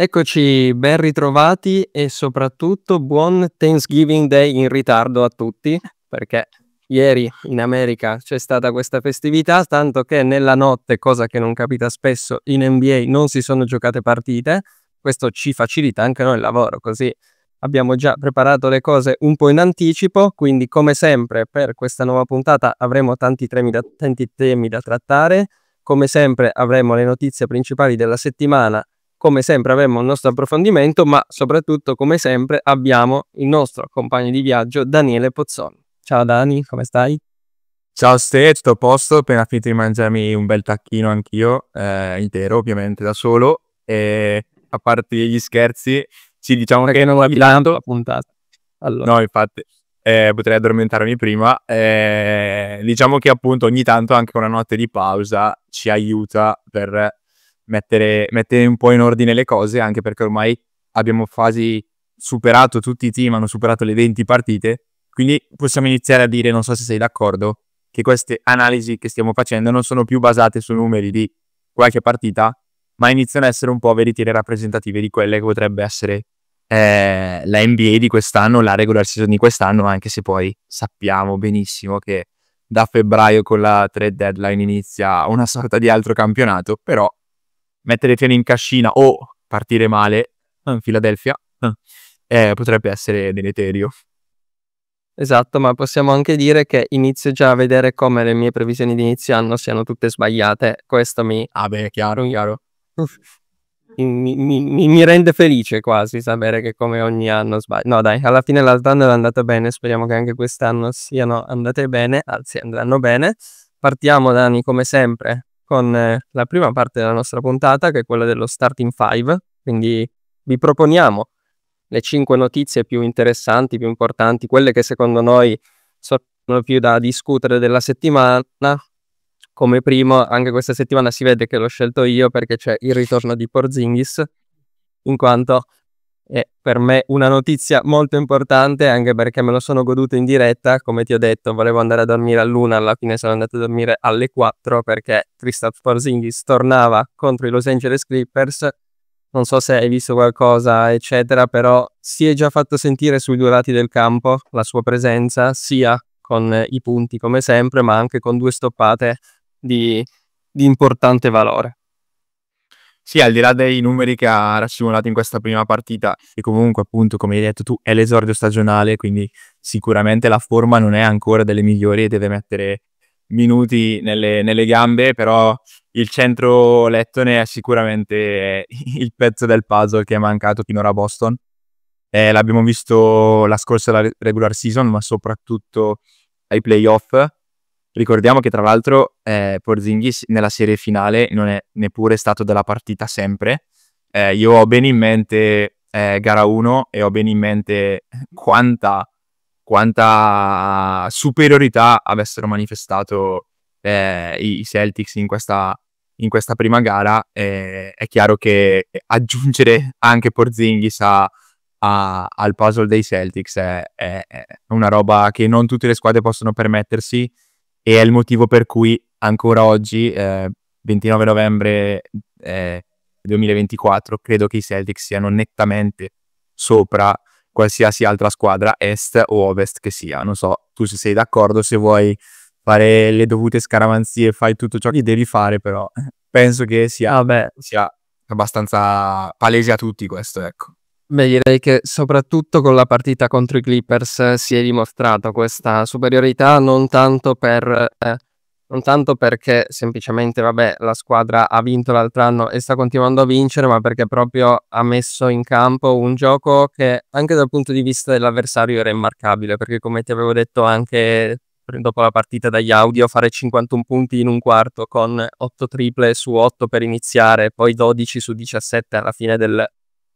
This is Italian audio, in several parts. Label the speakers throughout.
Speaker 1: Eccoci, ben ritrovati e soprattutto buon Thanksgiving Day in ritardo a tutti, perché ieri in America c'è stata questa festività, tanto che nella notte, cosa che non capita spesso, in NBA non si sono giocate partite. Questo ci facilita anche noi il lavoro, così abbiamo già preparato le cose un po' in anticipo, quindi come sempre per questa nuova puntata avremo tanti temi da, tanti temi da trattare, come sempre avremo le notizie principali della settimana come sempre avremo il nostro approfondimento, ma soprattutto, come sempre, abbiamo il nostro compagno di viaggio Daniele Pozzoni.
Speaker 2: Ciao Dani, come stai? Ciao Ste, sto a posto, appena finito di mangiarmi un bel tacchino anch'io, eh, intero ovviamente da solo, e a parte gli scherzi, sì diciamo Perché che non l'avevi tanto la puntata. Allora. No, infatti, eh, potrei addormentarmi prima. Eh, diciamo che appunto ogni tanto anche una notte di pausa ci aiuta per mettere, mettere un po' in ordine le cose, anche perché ormai abbiamo quasi superato tutti i team, hanno superato le 20 partite, quindi possiamo iniziare a dire, non so se sei d'accordo, che queste analisi che stiamo facendo non sono più basate su numeri di qualche partita, ma iniziano a essere un po' veritiere rappresentative di quelle che potrebbe essere eh, la NBA di quest'anno, la regular season di quest'anno, anche se poi sappiamo benissimo che da febbraio con la trade deadline inizia una sorta di altro campionato, però mettere i treni in cascina o partire male, eh, in Filadelfia, eh, eh, potrebbe essere deleterio.
Speaker 1: Esatto, ma possiamo anche dire che inizio già a vedere come le mie previsioni di inizio anno siano tutte sbagliate. Questo mi... Ah beh, chiaro, chiaro. Mi, mi, mi, rende felice quasi sapere che come ogni anno sbaglio. No dai, alla fine l'altro anno è andata bene, speriamo che anche quest'anno siano andate bene, anzi andranno bene. Partiamo Dani come sempre con eh, la prima parte della nostra puntata, che è quella dello Starting Five. Quindi vi proponiamo le cinque notizie più interessanti, più importanti, quelle che secondo noi sono più da discutere della settimana. Come primo, anche questa settimana si vede che l'ho scelto io perché c'è il ritorno di Porzingis, in quanto è per me una notizia molto importante anche perché me lo sono goduto in diretta, come ti ho detto volevo andare a dormire all'una, alla fine sono andato a dormire alle 4 perché Kristaps Porzingis tornava contro i Los Angeles Clippers, non so se hai visto qualcosa eccetera, però si è già fatto sentire sui due lati del campo la sua presenza sia con i punti come sempre ma anche con due
Speaker 2: stoppate di, di importante valore. Sì, al di là dei numeri che ha raccimolato in questa prima partita, e comunque, appunto, come hai detto tu, è l'esordio stagionale, quindi sicuramente la forma non è ancora delle migliori e deve mettere minuti nelle, nelle gambe, però il centro lettone è sicuramente il pezzo del puzzle che è mancato finora a Boston. Eh, l'abbiamo visto la scorsa regular season, ma soprattutto ai playoff Ricordiamo che tra l'altro eh, Porzingis nella serie finale non è neppure stato della partita sempre. Eh, io ho bene in mente eh, gara 1 e ho bene in mente quanta, quanta superiorità avessero manifestato eh, i Celtics in questa, in questa prima gara. Eh, è chiaro che aggiungere anche Porzingis a, a, al puzzle dei Celtics è, è, è una roba che non tutte le squadre possono permettersi e è il motivo per cui ancora oggi, eh, 29 novembre eh, 2024, credo che i Celtics siano nettamente sopra qualsiasi altra squadra est o ovest che sia. Non so, tu se sei d'accordo, se vuoi fare le dovute scaramanzie, fai tutto ciò che devi fare, però penso che sia, ah, sia abbastanza palese a tutti questo, ecco. Beh, direi che soprattutto con la partita contro i
Speaker 1: Clippers eh, si è dimostrato questa superiorità non tanto, per, eh, non tanto perché semplicemente vabbè, la squadra ha vinto l'altro anno e sta continuando a vincere, ma perché proprio ha messo in campo un gioco che anche dal punto di vista dell'avversario era immarcabile, perché come ti avevo detto anche dopo la partita dagli audio, fare 51 punti in un quarto con 8 triple su 8 per iniziare, poi 12 su 17 alla fine del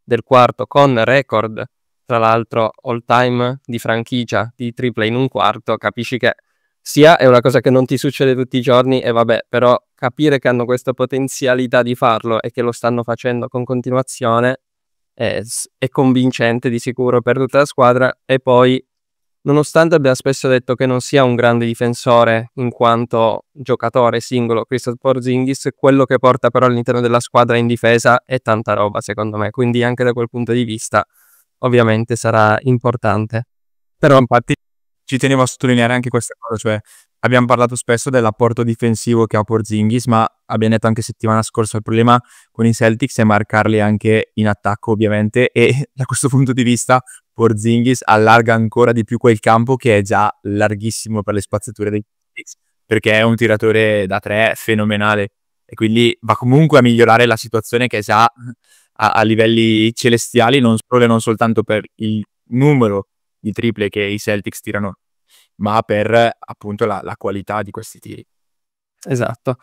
Speaker 1: del quarto con record, tra l'altro all time di franchigia di triple in un quarto, capisci che sia è una cosa che non ti succede tutti i giorni e vabbè, però capire che hanno questa potenzialità di farlo e che lo stanno facendo con continuazione è, è convincente di sicuro per tutta la squadra e poi Nonostante abbia spesso detto che non sia un grande difensore in quanto giocatore singolo, Christoph Porzingis, quello che porta però all'interno della squadra in difesa è tanta roba secondo me, quindi anche da quel punto di vista ovviamente sarà importante.
Speaker 2: Però infatti ci tenevo a sottolineare anche questa cosa, cioè Abbiamo parlato spesso dell'apporto difensivo che ha Porzingis, ma abbiamo detto anche settimana scorsa il problema con i Celtics è marcarli anche in attacco ovviamente e da questo punto di vista Porzingis allarga ancora di più quel campo che è già larghissimo per le spazzature dei Celtics perché è un tiratore da tre fenomenale e quindi va comunque a migliorare la situazione che è già a, a livelli celestiali non solo e non soltanto per il numero di triple che i Celtics tirano ma per appunto la, la qualità di questi tiri.
Speaker 1: Esatto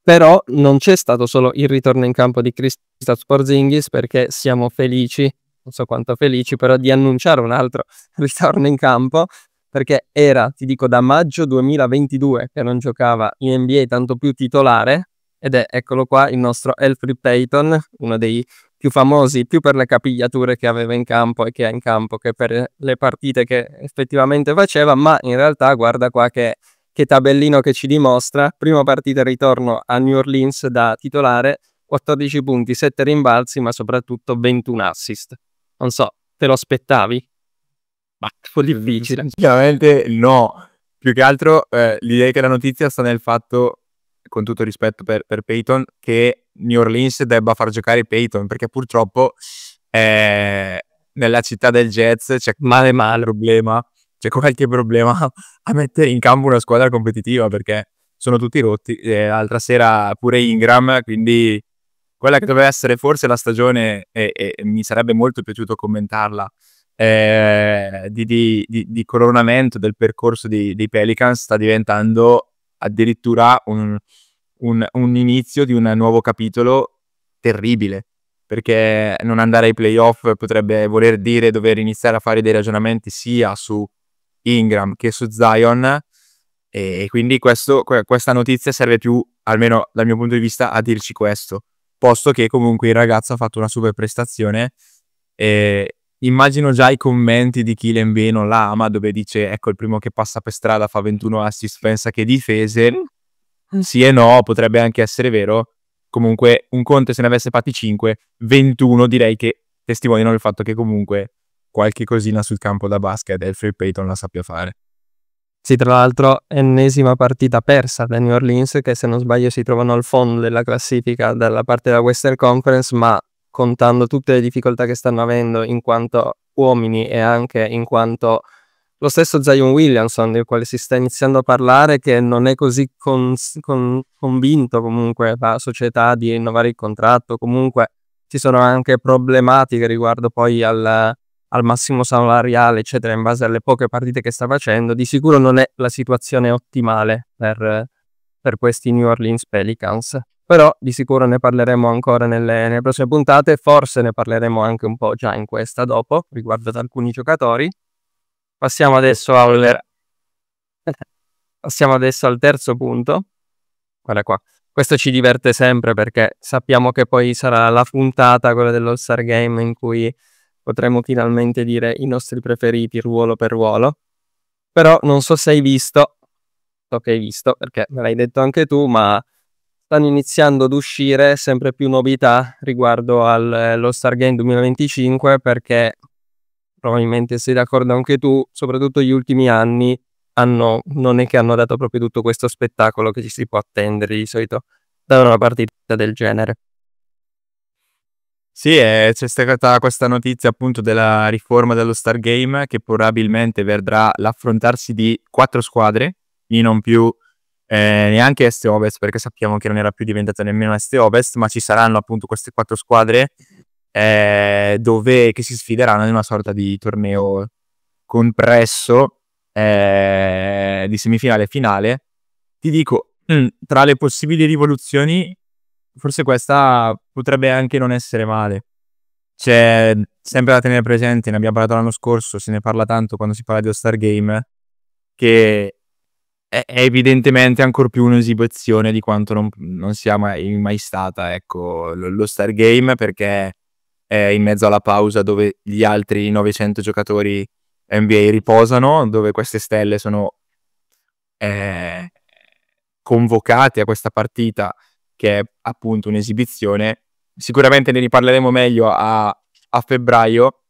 Speaker 1: però non c'è stato solo il ritorno in campo di Kristaps Porzingis perché siamo felici, non so quanto felici, però di annunciare un altro ritorno in campo perché era, ti dico, da maggio 2022 che non giocava in NBA tanto più titolare ed è, eccolo qua, il nostro Alfred Payton, uno dei più famosi più per le capigliature che aveva in campo e che ha in campo che per le partite che effettivamente faceva, ma in realtà guarda qua che, che tabellino che ci dimostra, prima partita ritorno a New Orleans da titolare, 14 punti, 7 rimbalzi, ma soprattutto 21 assist. Non so, te lo aspettavi? Ma
Speaker 2: fu difficile. Sicuramente no. Più che altro eh, l'idea che la notizia sta nel fatto, con tutto rispetto per, per Peyton, che New Orleans debba far giocare Peyton, perché purtroppo eh, nella città del jazz c'è male male problema, c'è qualche problema a mettere in campo una squadra competitiva perché sono tutti rotti. E l'altra sera pure Ingram, quindi quella che doveva essere forse la stagione, e, e mi sarebbe molto piaciuto commentarla, eh, di, di, di, di, coronamento del percorso dei Pelicans sta diventando addirittura un, un, un inizio di un nuovo capitolo terribile, perché non andare ai playoff potrebbe voler dire dover iniziare a fare dei ragionamenti sia su Ingram che su Zion e quindi questo, questa notizia serve più, almeno dal mio punto di vista, a dirci questo, posto che comunque il ragazzo ha fatto una super prestazione e immagino già i commenti di chi l'NBA non la ama dove dice ecco il primo che passa per strada fa 21 assist, pensa che difese mm. Mm. Sì e no, potrebbe anche essere vero. Comunque, un Conte se ne avesse fatti 5, 21 direi che testimoniano il fatto che comunque qualche cosina sul campo da basket Alfred Payton la sappia fare. Sì, tra l'altro, ennesima partita persa da
Speaker 1: New Orleans, che se non sbaglio si trovano al fondo della classifica dalla parte della Western Conference, ma contando tutte le difficoltà che stanno avendo in quanto uomini e anche in quanto lo stesso Zion Williamson, del quale si sta iniziando a parlare, che non è così con, con, convinto comunque la società di rinnovare il contratto, comunque ci sono anche problematiche riguardo poi al, al massimo salariale, eccetera, in base alle poche partite che sta facendo. Di sicuro non è la situazione ottimale per, per questi New Orleans Pelicans però di sicuro ne parleremo ancora nelle, nelle, prossime puntate, forse ne parleremo anche un po' già in questa dopo, riguardo ad alcuni giocatori. Passiamo adesso al, Passiamo adesso al terzo punto. Guarda qua. Questo ci diverte sempre perché sappiamo che poi sarà la puntata, quella dell'All-Star Game, in cui potremo finalmente dire i nostri preferiti ruolo per ruolo. Però non so se hai visto, so che hai visto perché me l'hai detto anche tu, ma stanno iniziando ad uscire sempre più novità riguardo all'All-Star eh, Game 2025 perché probabilmente sei d'accordo anche tu, soprattutto gli ultimi anni hanno, non è che hanno dato proprio tutto questo spettacolo che ci
Speaker 2: si può attendere di solito da una partita del genere. Sì, eh, c'è stata questa notizia appunto della riforma dello Stargame che probabilmente vedrà l'affrontarsi di quattro squadre quindi non più eh, neanche Est e Ovest perché sappiamo che non era più diventata nemmeno Est e Ovest, ma ci saranno appunto queste quattro squadre eh, dove, che si sfideranno in una sorta di torneo compresso eh, di semifinale e finale. Ti dico, mm, tra le possibili rivoluzioni, forse questa potrebbe anche non essere male. C'è sempre da tenere presente, ne abbiamo parlato l'anno scorso, se ne parla tanto quando si parla di All-Star Game, che è, evidentemente ancora più un'esibizione di quanto non, non sia mai, mai stata ecco, lo, lo Star Game perché è in mezzo alla pausa dove gli altri 900 giocatori NBA riposano, dove queste stelle sono eh, convocate a questa partita che è appunto un'esibizione. Sicuramente ne riparleremo meglio a, a febbraio,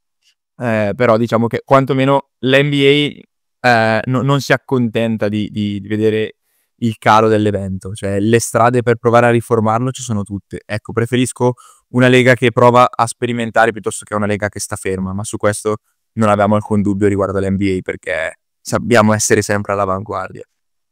Speaker 2: eh, però diciamo che quantomeno l'NBA eh, no, non si accontenta di, di, di, vedere il calo dell'evento, cioè le strade per provare a riformarlo ci sono tutte. Ecco, preferisco una lega che prova a sperimentare piuttosto che una lega che sta ferma, ma su questo non abbiamo alcun dubbio riguardo all'NBA perché sappiamo essere sempre all'avanguardia.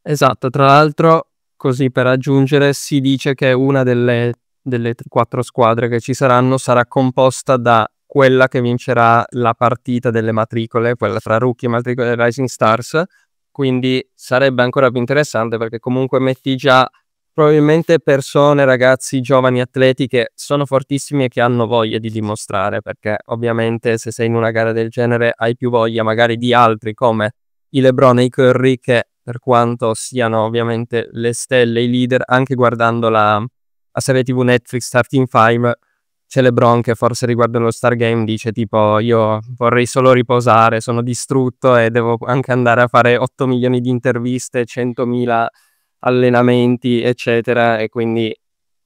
Speaker 1: Esatto, tra l'altro così per aggiungere si dice che una delle, delle quattro squadre che ci saranno sarà composta da quella che vincerà la partita delle matricole, quella tra rookie e matricole e Rising Stars, quindi sarebbe ancora più interessante perché comunque metti già Probabilmente persone, ragazzi, giovani, atleti che sono fortissimi e che hanno voglia di dimostrare, perché ovviamente se sei in una gara del genere hai più voglia magari di altri come i Lebron e i Curry che per quanto siano ovviamente le stelle, i leader, anche guardando la, la serie TV Netflix Starting 5 c'è LeBron che forse riguardo lo Star Game dice tipo io vorrei solo riposare, sono distrutto e devo anche andare a fare 8 milioni di interviste, 100 100.000 allenamenti, eccetera, e quindi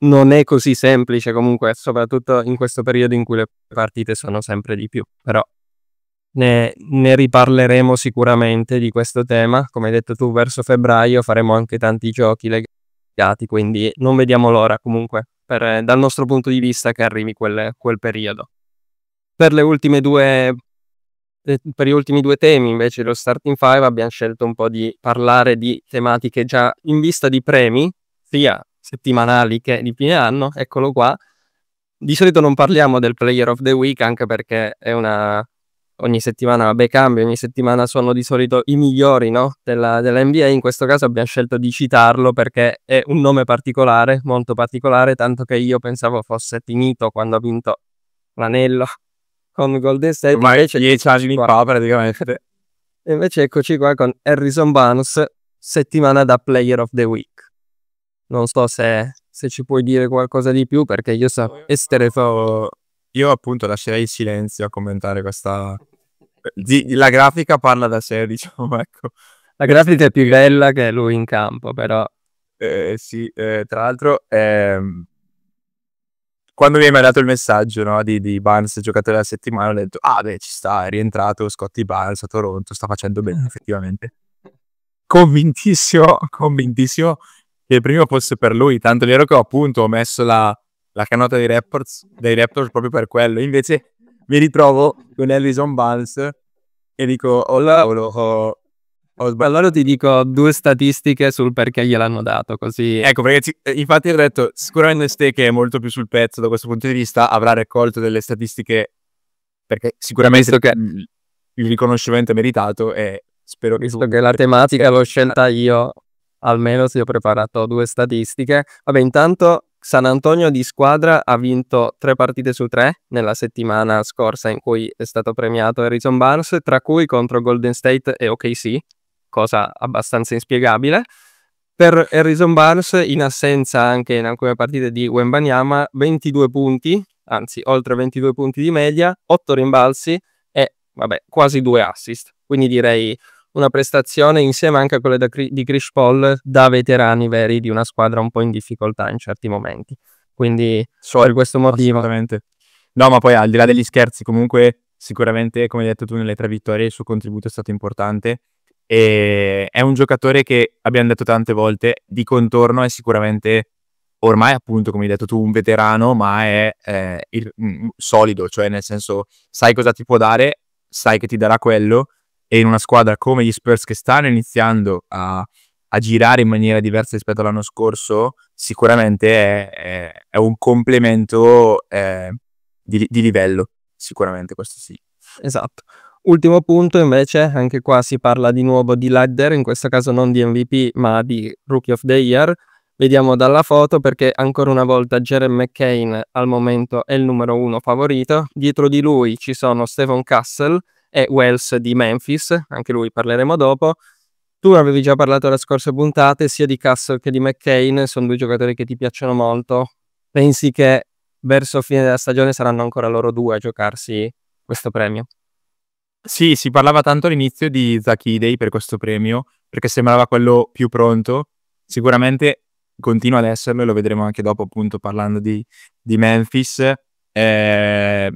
Speaker 1: non è così semplice comunque, soprattutto in questo periodo in cui le partite sono sempre di più, però ne, ne riparleremo sicuramente di questo tema, come hai detto tu, verso febbraio faremo anche tanti giochi legati, quindi non vediamo l'ora comunque, per, dal nostro punto di vista, che arrivi quel, quel periodo. Per le ultime due Ehm, per gli ultimi due temi invece dello Starting Five abbiamo scelto un po' di parlare di tematiche già in vista di premi, sia settimanali che di fine anno, eccolo qua. Di solito non parliamo del Player of the Week anche perché è una... ogni settimana vabbè cambia, ogni settimana sono di solito i migliori no? della, della NBA, in questo caso abbiamo scelto di citarlo perché è un nome particolare, molto particolare, tanto che io pensavo fosse finito quando ha vinto l'anello con Golden State. Ma invece dieci anni qua. fa praticamente. E invece eccoci qua con Harrison Barnes, settimana da Player of the Week.
Speaker 2: Non so se, se ci puoi dire qualcosa di più perché io so esterefo. Io appunto lascerei il silenzio a commentare questa... La grafica parla da sé, diciamo, ecco. La grafica è più bella che lui in campo, però... Eh, sì, eh, tra l'altro... Ehm quando mi hai mandato il messaggio no, di, di Barnes, giocatore della settimana, ho detto, ah beh, ci sta, è rientrato Scotty Barnes a Toronto, sta facendo bene effettivamente. Convintissimo, convintissimo che il primo fosse per lui, tanto vero che appunto ho messo la, la canota dei Raptors, dei Raptors proprio per quello, invece mi ritrovo con Harrison Barnes e dico, oh là,
Speaker 1: oh, allora ti dico due statistiche sul perché gliel'hanno dato, così...
Speaker 2: Ecco, perché eh, infatti ho detto, sicuramente Ste, che è molto più sul pezzo da questo punto di vista, avrà raccolto delle statistiche, perché sicuramente che... il riconoscimento è meritato e spero che... Visto che la tematica eh, l'ho scelta io, almeno se ho preparato due
Speaker 1: statistiche. Vabbè, intanto San Antonio di squadra ha vinto tre partite su tre nella settimana scorsa in cui è stato premiato Harrison Barnes, tra cui contro Golden State e OKC, cosa abbastanza inspiegabile. Per Harrison Barnes, in assenza anche in alcune partite di Wembanyama, 22 punti, anzi oltre 22 punti di media, 8 rimbalzi e vabbè, quasi 2 assist. Quindi direi una prestazione insieme anche a quella di Chris Paul da veterani veri di una
Speaker 2: squadra un po' in difficoltà in certi momenti. Quindi so, per questo motivo. Assolutamente. No, ma poi al di là degli scherzi, comunque sicuramente, come hai detto tu, nelle tre vittorie il suo contributo è stato importante e ehm, è un giocatore che abbiamo detto tante volte, di contorno è sicuramente ormai appunto come hai detto tu un veterano ma è eh, il, mh, mm, mm, solido cioè nel senso sai cosa ti può dare sai che ti darà quello e in una squadra come gli Spurs che stanno iniziando a, a girare in maniera diversa rispetto all'anno scorso sicuramente è, è, è un complemento eh, di, di livello sicuramente questo sì
Speaker 1: esatto Ultimo punto invece, anche qua si parla di nuovo di ladder, in questo caso non di MVP ma di Rookie of the Year. Vediamo dalla foto perché ancora una volta Jerem McCain al momento è il numero uno favorito. Dietro di lui ci sono Stephen Castle e Wells di Memphis, anche lui parleremo dopo. Tu avevi già parlato alle scorse puntate sia di Castle che di McCain, sono due giocatori che ti piacciono molto. Pensi che verso fine della stagione saranno
Speaker 2: ancora loro due a giocarsi questo premio? Sì, si parlava tanto all'inizio di Zach Day per questo premio, perché sembrava quello più pronto. Sicuramente continua ad esserlo e lo vedremo anche dopo, appunto, parlando di, di Memphis. Eh,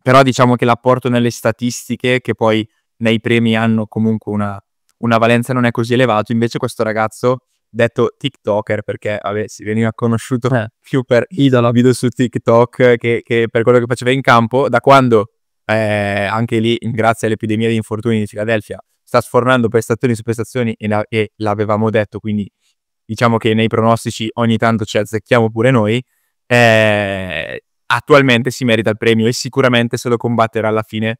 Speaker 2: però diciamo che l'apporto nelle statistiche, che poi nei premi hanno comunque una, una valenza non è così elevato. invece questo ragazzo, detto TikToker, perché vabbè, si veniva conosciuto eh. più per idolo video su TikTok che, che per quello che faceva in campo, da quando eh, anche lì grazie all'epidemia di infortuni di Filadelfia sta sfornando prestazioni su prestazioni e, la, e l'avevamo detto, quindi diciamo che nei pronostici ogni tanto ci azzecchiamo pure noi, eh, attualmente si merita il premio e sicuramente se lo combatterà alla fine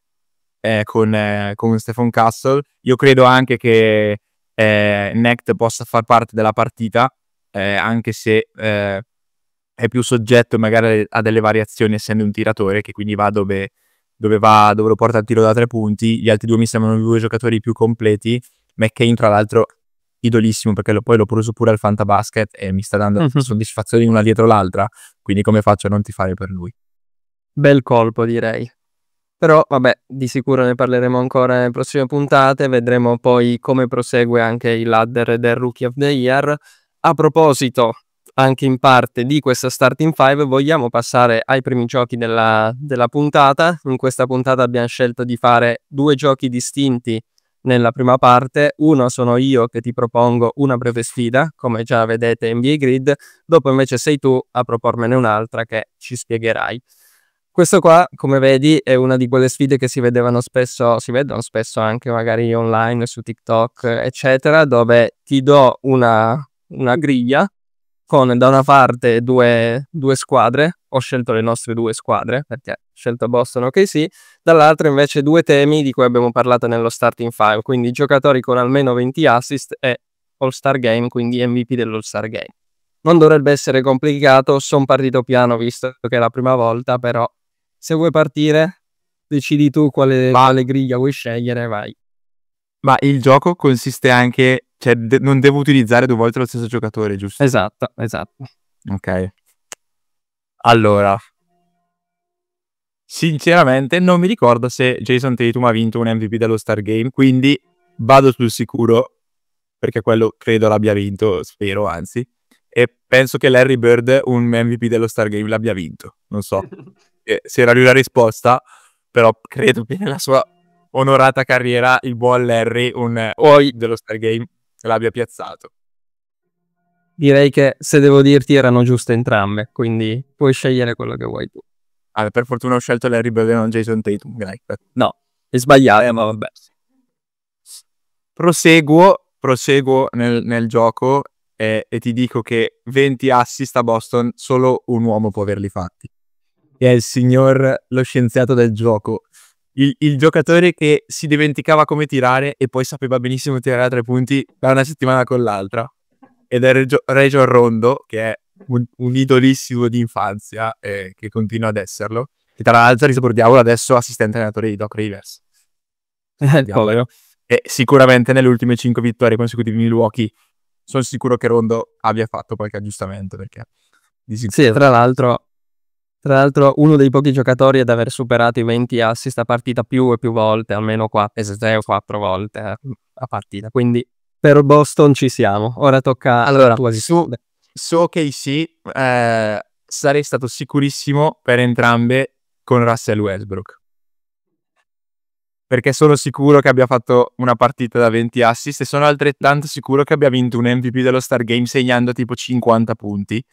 Speaker 2: eh, con, eh, con Stefan Castle. Io credo anche che eh, Nect possa far parte della partita, eh, anche se eh, è più soggetto magari a delle variazioni essendo un tiratore che quindi va dove dove, va, dove lo porta al tiro da tre punti, gli altri due mi sembrano i due giocatori più completi, McCain tra l'altro idolissimo perché lo, poi l'ho preso pure al Fanta Basket e mi sta dando uh-huh. soddisfazioni una dietro l'altra, quindi come faccio a non fare per lui?
Speaker 1: Bel colpo direi. Però vabbè, di sicuro ne parleremo ancora nelle prossime puntate, vedremo poi come prosegue anche il ladder del Rookie of the Year. A proposito anche in parte di questa starting 5, vogliamo passare ai primi giochi della, della puntata. In questa puntata abbiamo scelto di fare due giochi distinti nella prima parte. Uno sono io che ti propongo una breve sfida, come già vedete in VA Grid, dopo invece sei tu a propormene un'altra che ci spiegherai. Questo qua, come vedi, è una di quelle sfide che si vedevano spesso, si vedono spesso anche magari online su TikTok, eccetera, dove ti do una, una griglia con da una parte due, due, squadre, ho scelto le nostre due squadre, perché ho scelto Boston o okay, sì. dall'altra invece due temi di cui abbiamo parlato nello starting five, quindi giocatori con almeno 20 assist e All-Star Game, quindi MVP dell'All-Star Game. Non dovrebbe essere complicato, sono partito piano visto che è la prima volta, però se vuoi partire decidi tu quale, quale griglia vuoi scegliere, vai.
Speaker 2: Ma il gioco consiste anche cioè, de- non devo utilizzare due volte lo stesso giocatore, giusto? Esatto, esatto. Ok. Allora, sinceramente non mi ricordo se Jason Tatum ha vinto un MVP dello Stargame, quindi vado sul sicuro, perché quello credo l'abbia vinto, spero anzi, e penso che Larry Bird un MVP dello Stargame l'abbia vinto, non so eh, se era lui la risposta, però credo che nella sua onorata carriera il buon Larry, un eh, OI dello Stargame, l'abbia piazzato.
Speaker 1: Direi che se devo dirti erano giuste entrambe, quindi puoi scegliere quello che vuoi tu. Ah,
Speaker 2: per fortuna ho scelto Larry Bird e non Jason Tatum. Grazie. No, è sbagliato, ma vabbè. Proseguo, proseguo nel, nel gioco e, e ti dico che 20 assist a Boston solo un uomo può averli fatti. E è il signor, lo scienziato del gioco, il, il, giocatore che si dimenticava come tirare e poi sapeva benissimo tirare a tre punti da una settimana con l'altra. Ed è Regio, Regio Rondo, che è un, un idolissimo di infanzia e eh, che continua ad esserlo. E tra l'altro ricordiamolo adesso assistente allenatore di Doc Rivers. Eh, e sicuramente nelle ultime 5 vittorie consecutive di Milwaukee sono sicuro che Rondo abbia fatto qualche aggiustamento perché... Sì, tra l'altro
Speaker 1: tra l'altro uno dei pochi giocatori ad aver superato i 20 assist a partita più e più volte, almeno 4, 4 eh, volte eh, a partita, quindi per Boston ci siamo. Ora tocca allora, quasi su,
Speaker 2: su che sì, eh, sarei stato sicurissimo per entrambe con Russell Westbrook. Perché sono sicuro che abbia fatto una partita da 20 assist e sono altrettanto sicuro che abbia vinto un MVP dello Star Game segnando tipo 50 punti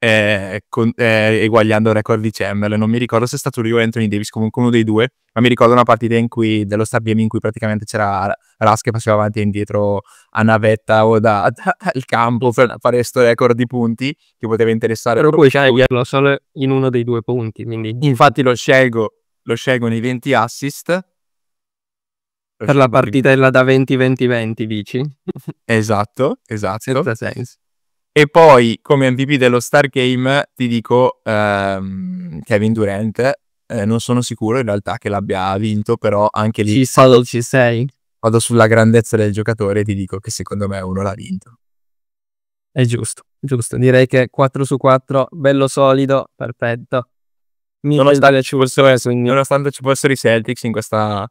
Speaker 2: eh, con, eh, eguagliando il record di Chamberlain. Non mi ricordo se è stato lui o Anthony Davis, comunque uno dei due, ma mi ricordo una partita in cui, dello Star Game in cui praticamente c'era Ras che faceva avanti e indietro a navetta o dal da, campo per fare questo record di punti che poteva interessare. Però puoi sceglierlo solo in uno dei due punti. Quindi... Infatti lo scelgo, lo scelgo nei 20 assist. Per la partitella da 20-20-20, dici? esatto, esatto. Senza senso. E poi come MVP dello Star Game ti dico ehm, Kevin Durant. Eh, non sono sicuro in realtà che l'abbia vinto, però anche lì... Ci sono, ci sei. Vado sulla grandezza del giocatore e ti dico che secondo me uno l'ha vinto. È giusto,
Speaker 1: giusto. Direi che 4 su 4, bello solido, perfetto. Mi nonostante,
Speaker 2: ci fossero, nonostante ci fossero i Celtics in questa...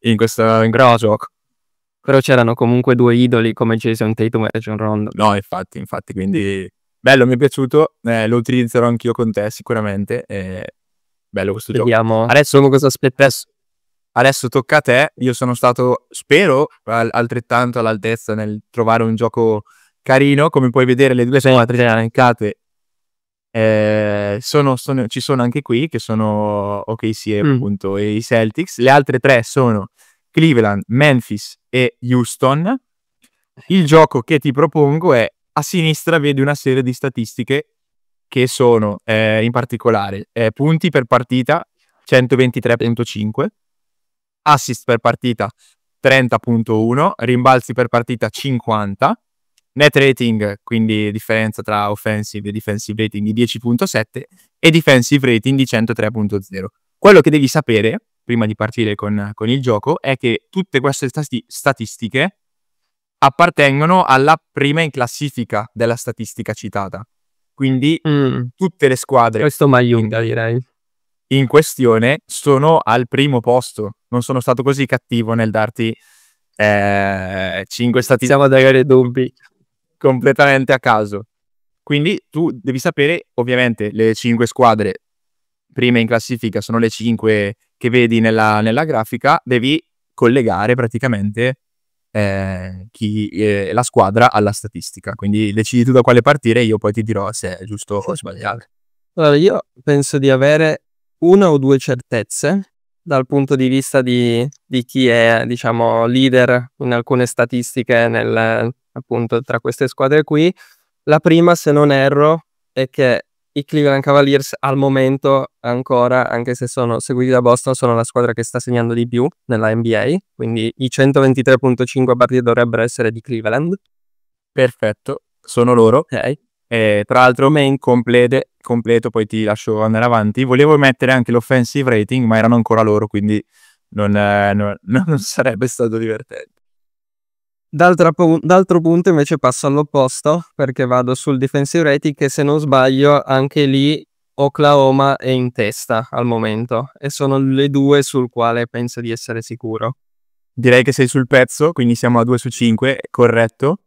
Speaker 2: in, questa, in gioco. Però c'erano comunque due idoli come Jason Tatum e John Rondo. No, infatti, infatti, quindi bello, mi è piaciuto, eh, lo utilizzerò anch'io con te sicuramente. Eh, bello questo Vediamo. gioco. Adesso cosa aspetta. Adesso, tocca a te, io sono stato, spero, al- altrettanto all'altezza nel trovare un gioco carino, come puoi vedere le due squadre elencate eh, sono, sono, ci sono anche qui che sono OKC mm. appunto e i Celtics, le altre tre sono Cleveland, Memphis e Houston, eh. il gioco che ti propongo è a sinistra vedi una serie di statistiche che sono eh, in particolare eh, punti per partita 123.5, assist per partita 30.1, rimbalzi per partita 50, net rating, quindi differenza tra offensive e defensive rating di 10.7 e defensive rating di 103.0. Quello che devi sapere prima di partire con, con il gioco è che tutte queste stati- statistiche appartengono alla prima in classifica della statistica citata. Quindi mm. tutte le squadre Questo Maiunga, in, direi. in questione sono al primo posto. Non sono stato così cattivo nel darti eh, 5 statistiche. Siamo ad avere dubbi completamente a caso. Quindi tu devi sapere, ovviamente, le 5 squadre prime in classifica sono le 5 che vedi nella, nella grafica, devi collegare praticamente eh, chi, eh, la squadra alla statistica. Quindi decidi tu da quale partire e io poi ti dirò se è giusto o sbagliato.
Speaker 1: Allora, io penso di avere una o due certezze dal punto di vista di, di chi è, diciamo, leader in alcune statistiche nel, appunto tra queste squadre qui. La prima, se non erro, è che i Cleveland Cavaliers al momento ancora, anche se sono seguiti da Boston, sono la squadra che sta segnando di più nella NBA, quindi i
Speaker 2: 123.5 partite dovrebbero essere di Cleveland. Perfetto, sono loro. Okay. Eh, tra l'altro main complete, completo, poi ti lascio andare avanti. Volevo mettere anche l'offensive rating, ma erano ancora loro, quindi non, eh, non, non sarebbe stato divertente. Pu- d'altro punto invece passo all'opposto perché vado
Speaker 1: sul defensive rating che se non sbaglio anche lì Oklahoma è in testa al momento e sono le due sul quale penso di essere sicuro.
Speaker 2: Direi che sei sul pezzo, quindi siamo a 2 su 5, corretto.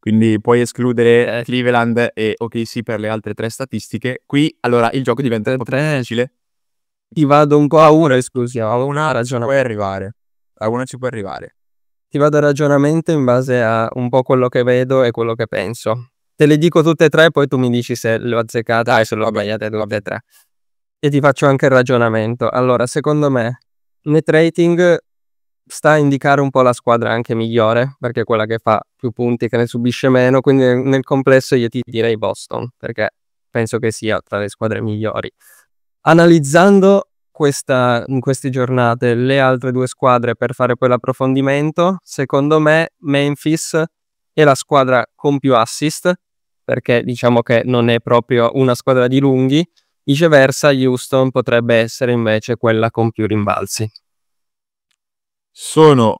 Speaker 2: Quindi puoi escludere eh. Cleveland e OKC per le altre tre statistiche. Qui allora il gioco diventa un po' più difficile. Ti vado un po' a una esclusiva, a una ragione. Puoi arrivare, a una ci puoi arrivare
Speaker 1: ti vado a ragionamento in base a un po' quello che vedo e quello che penso. Te le dico tutte e tre e poi tu mi dici se le l'ho azzeccata e se le ho sbagliata tutte e tre. E ti faccio anche il ragionamento. Allora, secondo me, net rating sta a indicare un po' la squadra anche migliore, perché è quella che fa più punti, che ne subisce meno, quindi nel complesso io ti direi Boston, perché penso che sia tra le squadre migliori. Analizzando questa, in queste giornate le altre due squadre per fare poi l'approfondimento. Secondo me Memphis è la squadra con più assist, perché diciamo che non è proprio una squadra di lunghi. Viceversa, Houston potrebbe
Speaker 2: essere invece quella con più rimbalzi. Sono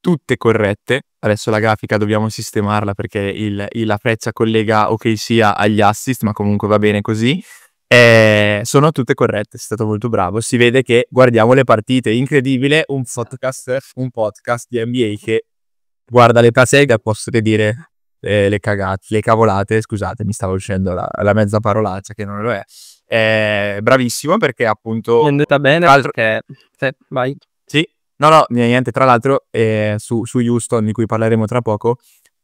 Speaker 2: tutte corrette. Adesso la grafica dobbiamo sistemarla perché il, il, la prezza collega OKC okay, agli assist, ma comunque va bene così. Eh, sono tutte corrette, è stato molto bravo. Si vede che guardiamo le partite, incredibile, un podcast, un podcast di NBA che guarda le caselle, posso dire eh, le cagate, le cavolate, scusate, mi stavo uscendo la, la mezza parolaccia che non lo è. Eh, bravissimo perché appunto... È andata bene altro... perché... Se, vai. Sì, no, no, niente, tra l'altro eh, su, su, Houston, di cui parleremo tra poco,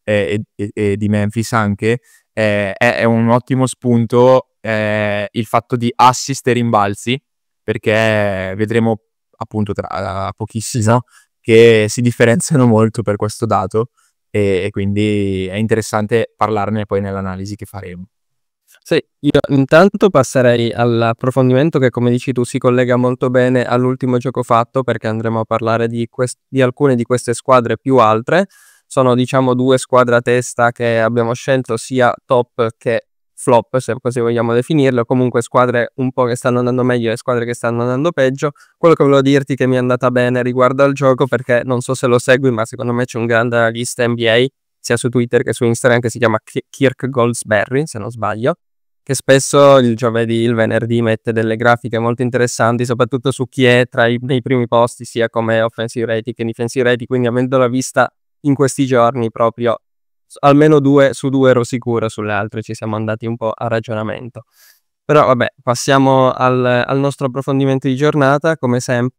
Speaker 2: eh, e di Memphis anche, eh, è, è un ottimo spunto eh, il fatto di assist e rimbalzi, perché vedremo appunto tra pochissimo esatto. che si differenziano molto per questo dato e, e quindi è interessante parlarne poi nell'analisi che faremo.
Speaker 1: Sì, io intanto passerei all'approfondimento che come dici tu si collega molto bene all'ultimo gioco fatto perché andremo a parlare di, quest- di alcune di queste squadre più altre. Sono diciamo due squadre a testa che abbiamo scelto sia top che flop, se così vogliamo definirlo, comunque squadre un po' che stanno andando meglio e squadre che stanno andando peggio. Quello che volevo dirti che mi è andata bene riguardo al gioco, perché non so se lo segui, ma secondo me c'è un grande analista NBA, sia su Twitter che su Instagram, che si chiama Kirk Goldsberry, se non sbaglio, che spesso il giovedì, il venerdì mette delle grafiche molto interessanti, soprattutto su chi è tra i nei primi posti, sia come offensive rating che defensive rating, quindi avendo la vista in questi giorni proprio almeno due su due ero sicuro, sulle altre ci siamo andati un po' a ragionamento. Però vabbè, passiamo al, al nostro approfondimento di giornata, come sempre,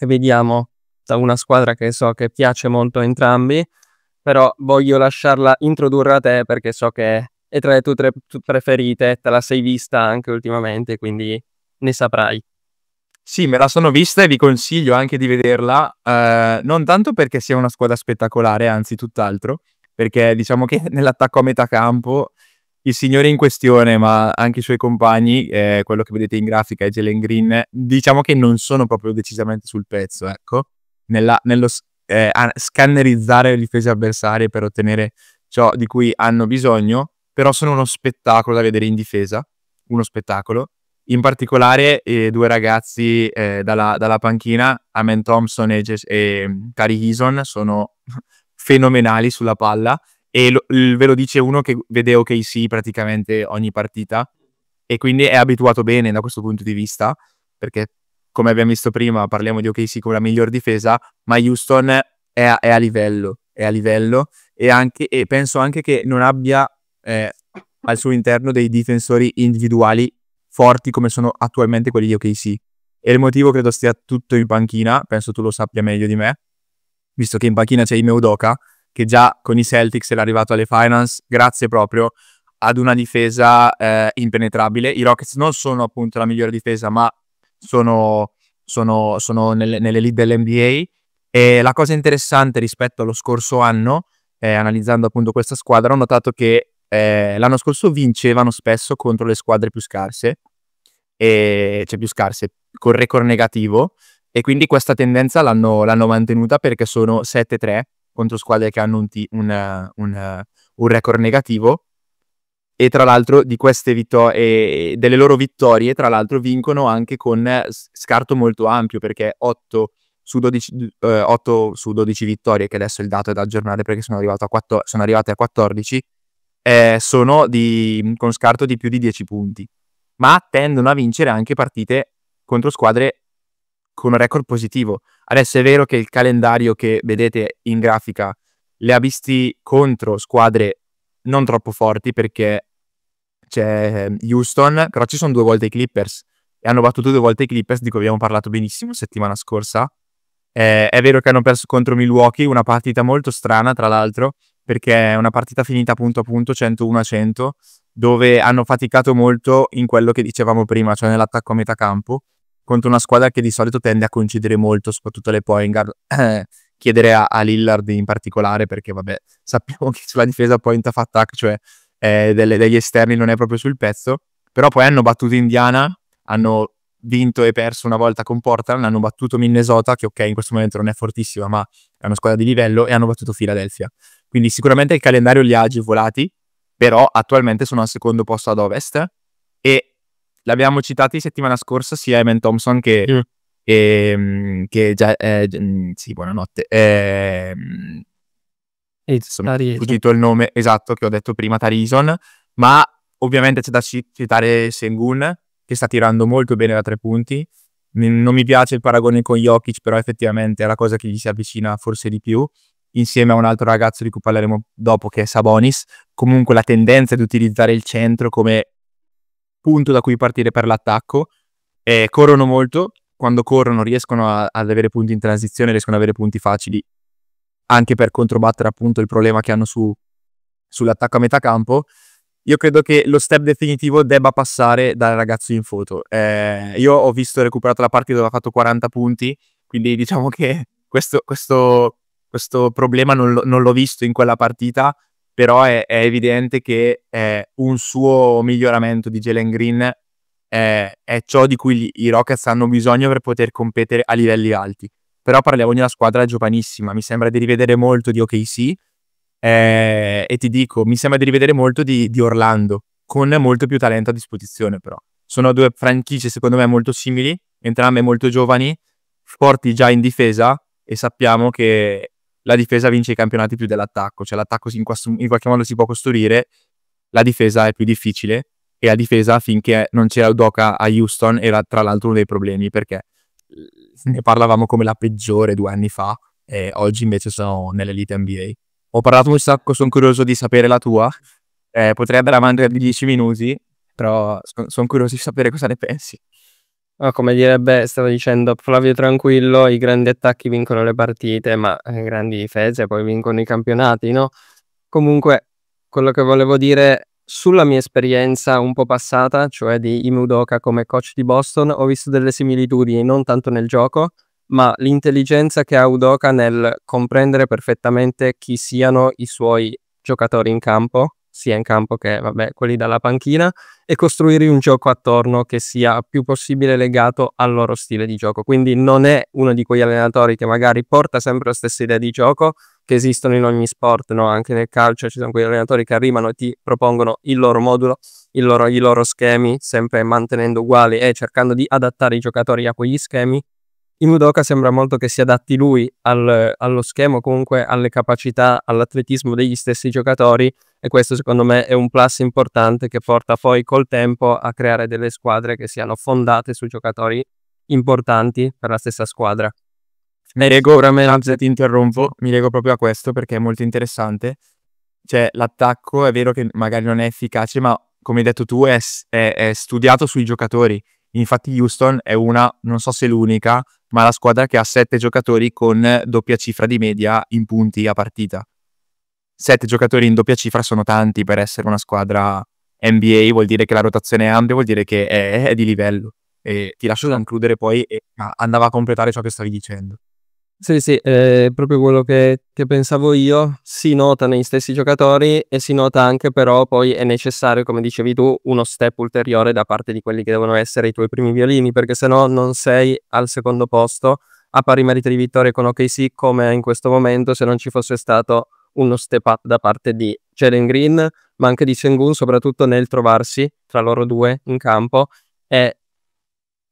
Speaker 1: e vediamo da una squadra che so che piace molto a entrambi, però voglio lasciarla introdurre a te perché so che è tra le tue tre preferite, te la sei vista anche ultimamente, quindi ne
Speaker 2: saprai. Sì, me la sono vista e vi consiglio anche di vederla, eh, non tanto perché sia una squadra spettacolare, anzi tutt'altro, perché diciamo che nell'attacco a metà campo il signore in questione, ma anche i suoi compagni, eh, quello che vedete in grafica è Jalen Green, diciamo che non sono proprio decisamente sul pezzo, ecco, nella, nello eh, scannerizzare le difese avversarie per ottenere ciò di cui hanno bisogno, però sono uno spettacolo da vedere in difesa, uno spettacolo in particolare eh, due ragazzi eh, dalla, dalla, panchina, Amen Thompson e, Ges- e Cari mm, Heason, sono fenomenali sulla palla e lo, ve lo dice uno che vede OKC praticamente ogni partita e quindi è abituato bene da questo punto di vista perché come abbiamo visto prima parliamo di OKC con la miglior difesa ma Houston è a, è a livello è a livello e, anche, e penso anche che non abbia eh, al suo interno dei difensori individuali forti come sono attualmente quelli di OKC. E il motivo credo stia tutto in panchina, penso tu lo sappia meglio di me, visto che in panchina c'è Ime Udoka, che già con i Celtics era arrivato alle finals grazie proprio ad una difesa eh, impenetrabile. I Rockets non sono appunto la migliore difesa, ma sono, sono, sono nelle, nelle lead dell'NBA. E la cosa interessante rispetto allo scorso anno, eh, analizzando appunto questa squadra, ho notato che eh, l'anno scorso vincevano spesso contro le squadre più scarse, e, cioè più scarse, con record negativo, e quindi questa tendenza l'hanno, l'hanno mantenuta perché sono 7-3 contro squadre che hanno un, t- un, un, un record negativo, e tra l'altro di queste vittorie, delle loro vittorie, tra l'altro vincono anche con scarto molto ampio perché 8 su 12, eh, 8 su 12 vittorie, che adesso il dato è da aggiornare perché sono, a 4, sono arrivate a 14, eh, sono di, con scarto di più di 10 punti, ma tendono a vincere anche partite contro squadre con un record positivo. Adesso è vero che il calendario che vedete in grafica le ha visti contro squadre non troppo forti perché c'è ehm, Houston, però ci sono due volte i Clippers e hanno battuto due volte i Clippers di cui abbiamo parlato benissimo settimana scorsa. Eh, è vero che hanno perso contro Milwaukee, una partita molto strana tra l'altro, perché è una partita finita punto a punto 101 a 100 dove hanno faticato molto in quello che dicevamo prima, cioè nell'attacco a metà campo contro una squadra che di solito tende a concedere molto, soprattutto le point guard. chiedere a, a, Lillard in particolare perché vabbè, sappiamo che sulla difesa point of attack, cioè eh, delle, degli esterni non è proprio sul pezzo, però poi hanno battuto Indiana, hanno vinto e perso una volta con Portland, hanno battuto Minnesota, che ok in questo momento non è fortissima, ma è una squadra di livello, e hanno battuto Philadelphia. Quindi sicuramente il calendario li ha agevolati, però attualmente sono al secondo posto ad ovest e l'abbiamo citati settimana scorsa sia Eman Thompson che, ehm, eh, mm. che, che già, eh, sì, buonanotte. Eh, insomma, è fuggito il nome esatto che ho detto prima, Tarison, ma ovviamente c'è da citare Sengun che sta tirando molto bene da tre punti. Non mi piace il paragone con Jokic, però effettivamente è la cosa che gli si avvicina forse di più, insieme a un altro ragazzo di cui parleremo dopo che è Sabonis. Comunque la tendenza è di utilizzare il centro come punto da cui partire per l'attacco. Eh, corrono molto, quando corrono riescono a, ad avere punti in transizione, riescono ad avere punti facili, anche per controbattere appunto il problema che hanno su, sull'attacco a metà campo io credo che lo step definitivo debba passare dal ragazzo in foto. Eh, io ho visto recuperato la partita dove ha fatto 40 punti, quindi diciamo che questo, questo, questo problema non, lo, non, l'ho visto in quella partita, però è, è evidente che eh, un suo miglioramento di Jalen Green eh, è ciò di cui gli, i Rockets hanno bisogno per poter competere a livelli alti. Però parliamo di una squadra giovanissima, mi sembra di rivedere molto di OKC, eh, e ti dico, mi sembra di rivedere molto di, di Orlando, con molto più talento a disposizione però. Sono due franchigie secondo me molto simili, entrambe molto giovani, forti già in difesa e sappiamo che la difesa vince i campionati più dell'attacco, cioè l'attacco in, quass- in qualche modo si può costruire, la difesa è più difficile e la difesa finché non c'era Udoca a Houston era tra l'altro uno dei problemi perché ne parlavamo come la peggiore due anni fa e oggi invece sono nell'elite NBA. Ho parlato un sacco, sono curioso di sapere la tua. Eh, potrei andare avanti di dieci minuti, però sono curioso di sapere cosa ne pensi.
Speaker 1: No, come direbbe, stavo dicendo Flavio Tranquillo, i grandi attacchi vincono le partite, ma le eh, grandi difese poi vincono i campionati, no? Comunque, quello che volevo dire sulla mia esperienza un po' passata, cioè di Imudoka come coach di Boston, ho visto delle similitudini non tanto nel gioco, ma l'intelligenza che ha Udoka nel comprendere perfettamente chi siano i suoi giocatori in campo, sia in campo che vabbè, quelli dalla panchina, e costruire un gioco attorno che sia più possibile legato al loro stile di gioco. Quindi non è uno di quegli allenatori che magari porta sempre la stessa idea di gioco, che esistono in ogni sport, no? anche nel calcio ci sono quegli allenatori che arrivano e ti propongono il loro modulo, il loro, i loro schemi, sempre mantenendo uguali e cercando di adattare i giocatori a quegli schemi. In Udoka sembra molto che si adatti lui al, allo schema, comunque alle capacità, all'atletismo degli stessi giocatori e questo secondo me è un plus importante che porta poi col tempo a creare delle squadre che siano fondate su
Speaker 2: giocatori importanti per la stessa squadra. Mi leggo ora me Ramze, ti interrompo, mi leggo proprio a questo perché è molto interessante. Cioè l'attacco è vero che magari non è efficace, ma come hai detto tu è, è, è studiato sui giocatori Infatti Houston è una, non so se l'unica, ma la squadra che ha sette giocatori con doppia cifra di media in punti a partita. Sette giocatori in doppia cifra sono tanti per essere una squadra NBA, vuol dire che la rotazione è ampia, vuol dire che è, è di livello. E ti lascio concludere poi e andava a completare ciò che stavi dicendo. Sì, sì, è proprio
Speaker 1: quello che, che pensavo io. Si nota negli stessi giocatori e si nota anche però poi è necessario, come dicevi tu, uno step ulteriore da parte di quelli che devono essere i tuoi primi violini, perché se no non sei al secondo posto a pari merito di vittoria con OKC come in questo momento se non ci fosse stato uno step up da parte di Jalen Green, ma anche di Sengun, soprattutto nel trovarsi tra loro due in campo e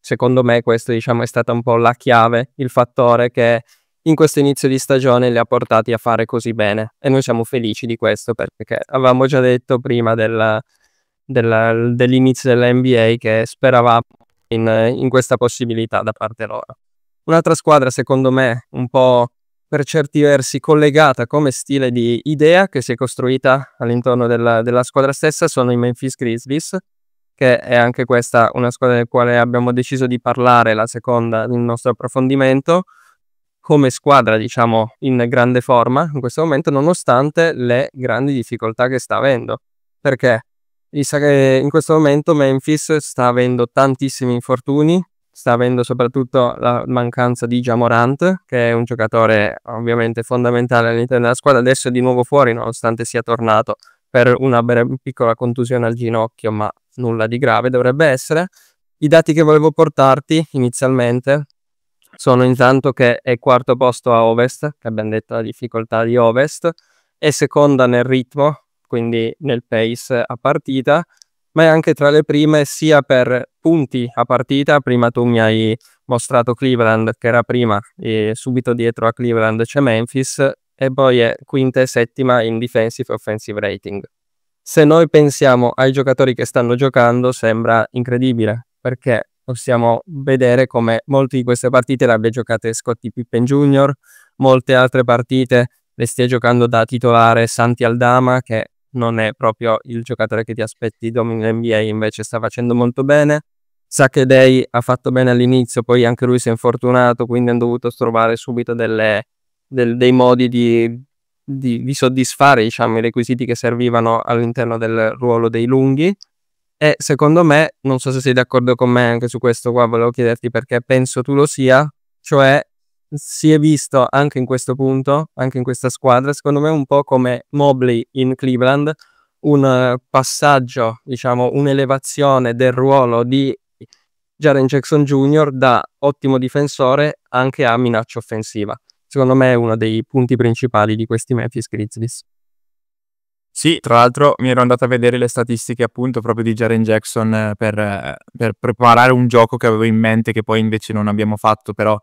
Speaker 1: secondo me questo diciamo, è stata un po' la chiave, il fattore che in questo inizio di stagione li ha portati a fare così bene e noi siamo felici di questo perché avevamo già detto prima della, della, dell'inizio della NBA che speravamo in, in questa possibilità da parte loro. Un'altra squadra secondo me un po' per certi versi collegata come stile di idea che si è costruita all'interno della, della squadra stessa sono i Memphis Grizzlies che è anche questa una squadra del quale abbiamo deciso di parlare, la seconda nel nostro approfondimento, come squadra diciamo in grande forma in questo momento, nonostante le grandi difficoltà che sta avendo. Perché in questo momento Memphis sta avendo tantissimi infortuni, sta avendo soprattutto la mancanza di Jamorant, che è un giocatore ovviamente fondamentale all'interno della squadra, adesso è di nuovo fuori nonostante sia tornato per una piccola contusione al ginocchio, ma nulla di grave dovrebbe essere. I dati che volevo portarti inizialmente sono intanto che è quarto posto a ovest, che abbiamo detto la difficoltà di ovest, è seconda nel ritmo, quindi nel pace a partita, ma è anche tra le prime sia per punti a partita, prima tu mi hai mostrato Cleveland che era prima e subito dietro a Cleveland c'è Memphis e poi è quinta e settima in defensive offensive rating se noi pensiamo ai giocatori che stanno giocando sembra incredibile perché possiamo vedere come molte di queste partite le abbia giocate Scottie Pippen Jr., molte altre partite le stia giocando da titolare Santi Aldama che non è proprio il giocatore che ti aspetti domina NBA invece sta facendo molto bene Sacchedei ha fatto bene all'inizio poi anche lui si è infortunato quindi hanno dovuto trovare subito delle, del, dei modi di di, di soddisfare diciamo, i requisiti che servivano all'interno del ruolo dei lunghi. E secondo me, non so se sei d'accordo con me anche su questo qua, volevo chiederti perché penso tu lo sia, cioè si è visto anche in questo punto, anche in questa squadra, secondo me un po' come Mobley in Cleveland, un passaggio, diciamo, un'elevazione del ruolo di Jaren Jackson Jr. da ottimo difensore anche a minaccia offensiva secondo me è uno dei
Speaker 2: punti principali di questi Memphis Grizzlies. Sì, tra l'altro mi ero andato a vedere le statistiche appunto proprio di Jaren Jackson eh, per, eh, per preparare un gioco che avevo in mente che poi invece non abbiamo fatto, però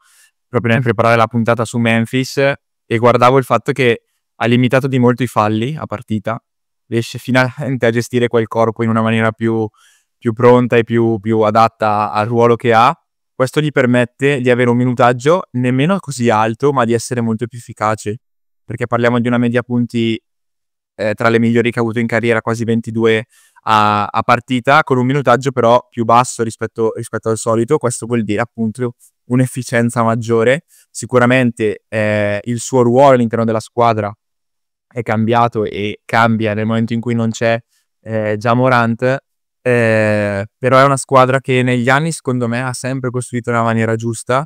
Speaker 2: proprio nel preparare la puntata su Memphis e guardavo il fatto che ha limitato di molto i falli a partita, riesce finalmente a gestire quel corpo in una maniera più, più pronta e più, più adatta al ruolo che ha questo gli permette di avere un minutaggio nemmeno così alto, ma di essere molto più efficace, perché parliamo di una media punti eh, tra le migliori che ha avuto in carriera, quasi 22 a, a partita, con un minutaggio però più basso rispetto, rispetto, al solito. Questo vuol dire appunto un'efficienza maggiore. Sicuramente eh, il suo ruolo all'interno della squadra è cambiato e cambia nel momento in cui non c'è eh, già Morant, eh, però è una squadra che negli anni, secondo me, ha sempre costruito nella maniera giusta.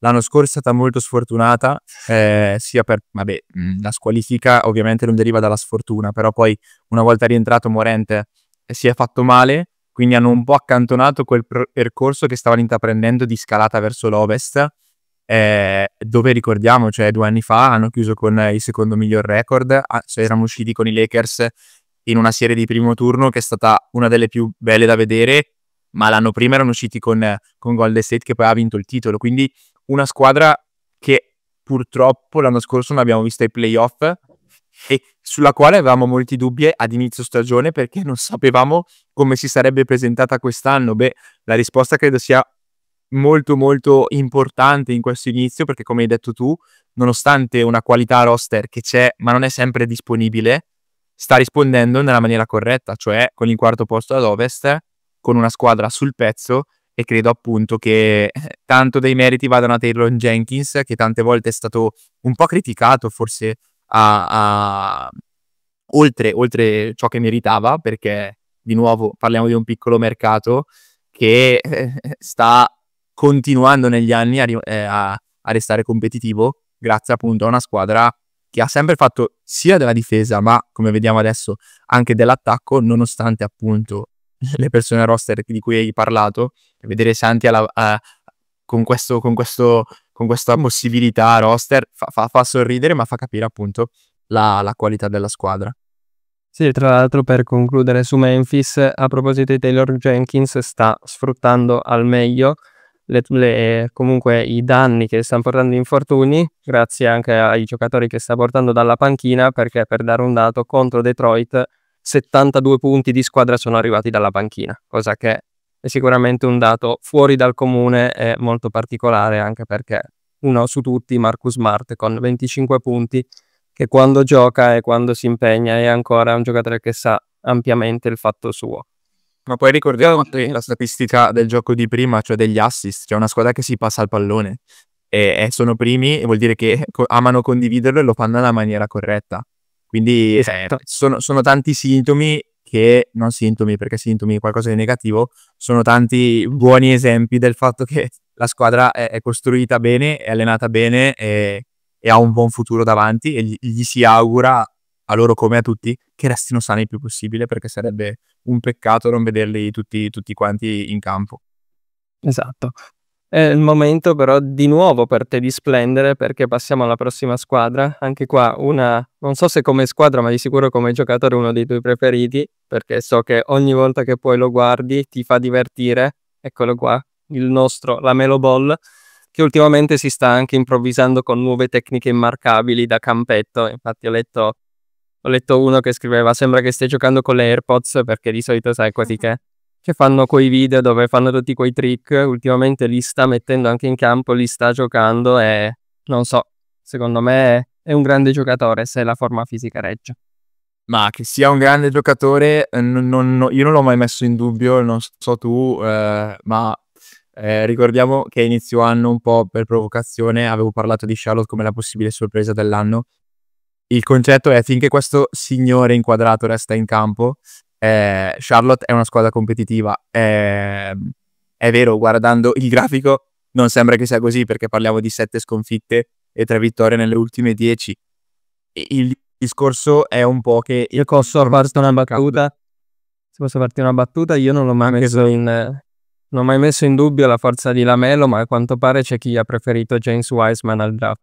Speaker 2: L'anno scorso è stata molto sfortunata, eh, sia per vabbè, mm, la squalifica ovviamente non deriva dalla sfortuna, però poi una volta rientrato Morente eh, si è fatto male, quindi hanno un po' accantonato quel percorso che stavano intraprendendo di scalata verso l'ovest, eh, dove ricordiamo, cioè due anni fa hanno chiuso con il secondo miglior record, cioè erano usciti con i Lakers in una serie di primo turno che è stata una delle più belle da vedere, ma l'anno prima erano usciti con, con Golden State che poi ha vinto il titolo, quindi una squadra che purtroppo l'anno scorso non abbiamo visto ai playoff e sulla quale avevamo molti dubbi ad inizio stagione perché non sapevamo come si sarebbe presentata quest'anno. Beh, la risposta credo sia molto molto importante in questo inizio perché come hai detto tu, nonostante una qualità roster che c'è ma non è sempre disponibile, sta rispondendo nella maniera corretta, cioè con il quarto posto ad ovest, con una squadra sul pezzo e credo appunto che eh, tanto dei meriti vadano a Taylor Jenkins, che tante volte è stato un po' criticato forse a, a... Oltre, oltre ciò che meritava, perché di nuovo parliamo di un piccolo mercato che eh, sta continuando negli anni a, eh, a, a, restare competitivo grazie appunto a una squadra che ha sempre fatto sia della difesa, ma come vediamo adesso anche dell'attacco, nonostante appunto le persone roster di cui hai parlato, vedere Santi alla, a, con, questo, con, questo, con, questa possibilità roster fa, fa, fa, sorridere, ma fa capire appunto la, la qualità della squadra.
Speaker 1: Sì, tra l'altro per concludere su Memphis, a proposito di Taylor Jenkins, sta sfruttando al meglio le, le, comunque i danni che stanno portando gli infortuni, grazie anche ai giocatori che sta portando dalla panchina, perché per dare un dato, contro Detroit 72 punti di squadra sono arrivati dalla panchina, cosa che è sicuramente un dato fuori dal comune e molto particolare, anche perché uno su tutti, Marcus Smart, con 25 punti, che quando gioca e quando si impegna è ancora un giocatore che sa ampiamente il fatto suo.
Speaker 2: Ma poi ricordiamo la statistica del gioco di prima, cioè degli assist, cioè una squadra che si passa al pallone e sono primi e vuol dire che amano condividerlo e lo fanno nella maniera corretta. Quindi certo. sono, sono, tanti sintomi che, non sintomi perché sintomi è qualcosa di negativo, sono tanti buoni esempi del fatto che la squadra è, è costruita bene, è allenata bene e, e, ha un buon futuro davanti e gli, gli si augura a loro come a tutti, che restino sani il più possibile perché sarebbe un peccato non vederli tutti, tutti quanti in campo.
Speaker 1: Esatto. È il momento però di nuovo per te di splendere perché passiamo alla prossima squadra. Anche qua una, non so se come squadra, ma di sicuro come giocatore uno dei tuoi preferiti, perché so che ogni volta che poi lo guardi ti fa divertire. Eccolo qua, il nostro Lamelo Ball, che ultimamente si sta anche improvvisando con nuove tecniche immarcabili da campetto. Infatti ho letto ho letto uno che scriveva sembra che stia giocando con le AirPods perché di solito sai quasi che, che fanno quei video dove fanno tutti quei trick. Ultimamente li sta mettendo anche in campo, li sta giocando e non so, secondo me è un grande
Speaker 2: giocatore se la forma fisica regge. Ma che sia un grande giocatore, non, non, io non l'ho mai messo in dubbio, non so tu, eh, ma eh, ricordiamo che inizio anno un po' per provocazione avevo parlato di Charlotte come la possibile sorpresa dell'anno il concetto è finché questo signore inquadrato resta in campo, eh, Charlotte è una squadra competitiva. Eh, è vero, guardando il grafico non sembra che sia così perché parliamo di sette sconfitte e tre vittorie nelle ultime dieci. Il discorso è un po' che... Io posso farti una battuta?
Speaker 1: Se posso farti una battuta, io non l'ho mai messo in... Non ho mai messo in dubbio la forza di Lamelo, ma a quanto pare c'è chi ha preferito James Wiseman al draft.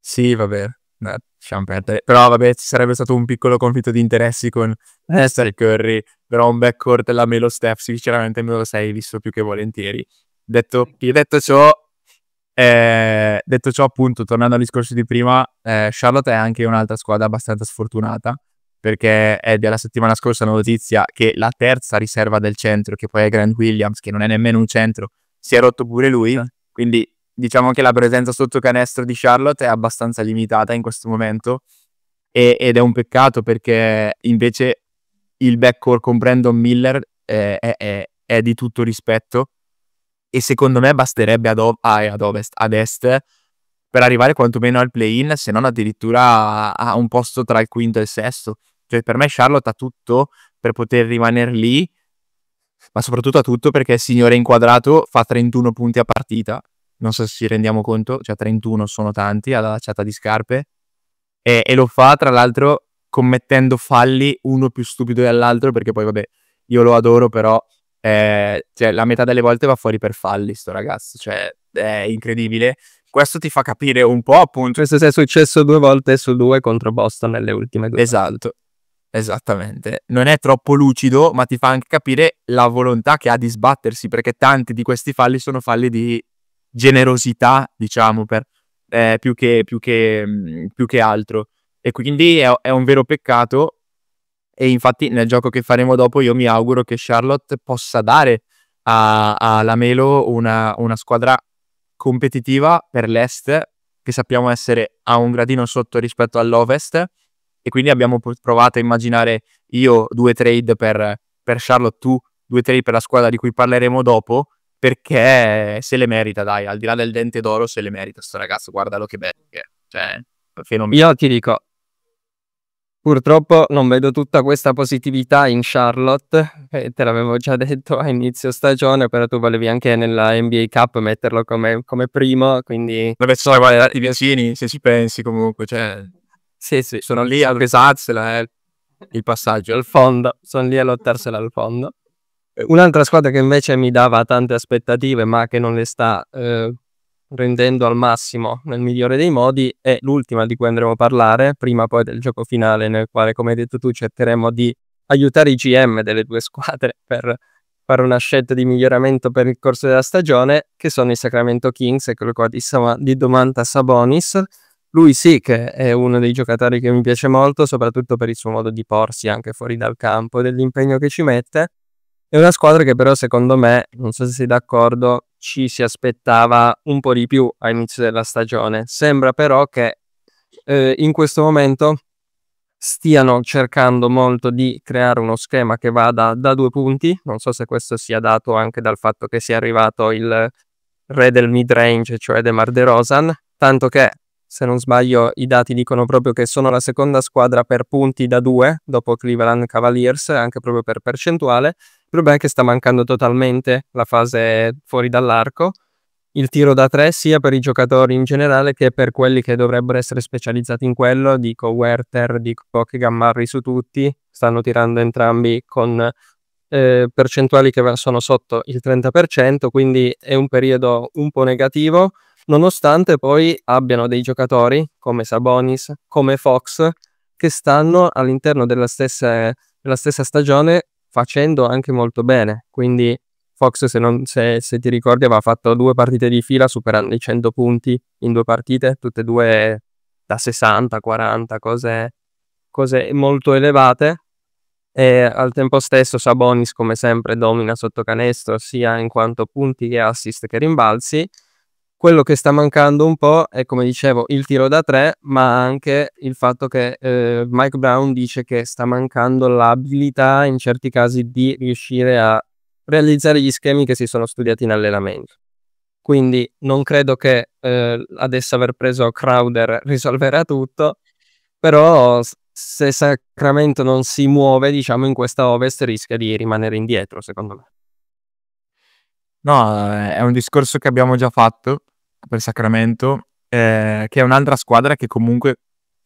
Speaker 1: Sì, vabbè.
Speaker 2: Eh, lasciamo perdere. Però vabbè, ci sarebbe stato un piccolo conflitto di interessi con eh, Steph Curry, però un backcourt la Melo Steph sinceramente me lo sei visto più che volentieri. Detto, detto ciò, eh, detto ciò, appunto, tornando al discorso di prima, eh, Charlotte è anche un'altra squadra abbastanza sfortunata perché è della settimana scorsa la notizia che la terza riserva del centro, che poi è Grant Williams, che non è nemmeno un centro, si è rotto pure lui, quindi diciamo che la presenza sotto canestro di Charlotte è abbastanza limitata in questo momento e, ed è un peccato perché invece il backcourt con Brandon Miller eh, è, è, è, di tutto rispetto e secondo me basterebbe ad, ov- ah, ad, ovest, ad est per arrivare quantomeno al play-in se non addirittura a, a un posto tra il quinto e il sesto cioè per me Charlotte ha tutto per poter rimanere lì ma soprattutto ha tutto perché il signore inquadrato fa 31 punti a partita non so se ci rendiamo conto, cioè 31 sono tanti alla lacciata di scarpe, e, e, lo fa tra l'altro commettendo falli uno più stupido dell'altro, perché poi vabbè, io lo adoro, però eh, cioè, la metà delle volte va fuori per falli sto ragazzo, cioè è incredibile. Questo ti fa capire un po' appunto.
Speaker 1: Questo è successo due volte su
Speaker 2: due contro Boston nelle ultime due. Esatto, Esattamente, non è troppo lucido, ma ti fa anche capire la volontà che ha di sbattersi, perché tanti di questi falli sono falli di generosità, diciamo, per, eh, più, che, più, che, mm, più, che, altro. E quindi è, è un vero peccato. E infatti nel gioco che faremo dopo io mi auguro che Charlotte possa dare a Lamelo una, una, squadra competitiva per l'Est, che sappiamo essere a un gradino sotto rispetto all'Ovest, e quindi abbiamo provato a immaginare io due trade per, per Charlotte, tu due trade per la squadra di cui parleremo dopo, perché se le merita, dai, al di là del dente d'oro, se le merita sto ragazzo, guardalo che bello che è. Cioè, fenomeno.
Speaker 1: Io ti dico, purtroppo non vedo tutta questa positività in Charlotte, eh, te l'avevo già detto a inizio stagione, però tu volevi anche nella NBA Cup metterlo come, come primo, quindi... Vabbè, so, guarda, i vicini, se ci pensi comunque, cioè... Sì, sì. Sono lì a pesarsela, eh, il passaggio. al fondo, sono lì a lottarsela al fondo. Un'altra squadra che invece mi dava tante aspettative ma che non le sta eh, rendendo al massimo nel migliore dei modi è l'ultima di cui andremo a parlare, prima poi del gioco finale nel quale, come hai detto tu, cercheremo di aiutare i GM delle due squadre per fare una scelta di miglioramento per il corso della stagione, che sono i Sacramento Kings, eccolo qua di, Sama, di Domanta Sabonis. Lui sì che è uno dei giocatori che mi piace molto, soprattutto per il suo modo di porsi anche fuori dal campo e dell'impegno che ci mette è una squadra che però secondo me, non so se sei d'accordo, ci si aspettava un po' di più a inizio della stagione. Sembra però che eh, in questo momento stiano cercando molto di creare uno schema che vada da due punti. Non so se questo sia dato anche dal fatto che sia arrivato il re del mid range, cioè Demar De Rosan, tanto che se non sbaglio i dati dicono proprio che sono la seconda squadra per punti da due dopo Cleveland Cavaliers, anche proprio per percentuale il problema è che sta mancando totalmente la fase fuori dall'arco, il tiro da tre sia per i giocatori in generale che per quelli che dovrebbero essere specializzati in quello, dico Werther, dico che Gammarri su tutti, stanno tirando entrambi con eh, percentuali che sono sotto il 30%, quindi è un periodo un po' negativo, nonostante poi abbiano dei giocatori come Sabonis, come Fox, che stanno all'interno della stessa, della stessa stagione facendo anche molto bene. Quindi Fox, se, non, se, se ti ricordi, aveva fatto due partite di fila superando i 100 punti in due partite, tutte e due da 60, 40, cose, cose molto elevate. E al tempo stesso Sabonis, come sempre, domina sotto canestro sia in quanto punti che assist che rimbalzi quello che sta mancando un po' è, come dicevo, il tiro da tre, ma anche il fatto che eh, Mike Brown dice che sta mancando l'abilità in certi casi di riuscire a realizzare gli schemi che si sono studiati in allenamento. Quindi non credo che eh, adesso aver preso Crowder risolverà tutto, però se Sacramento non si muove, diciamo, in questa Ovest rischia di rimanere indietro, secondo me.
Speaker 2: No, eh, è un discorso che abbiamo già fatto per Sacramento, eh, che è un'altra squadra che comunque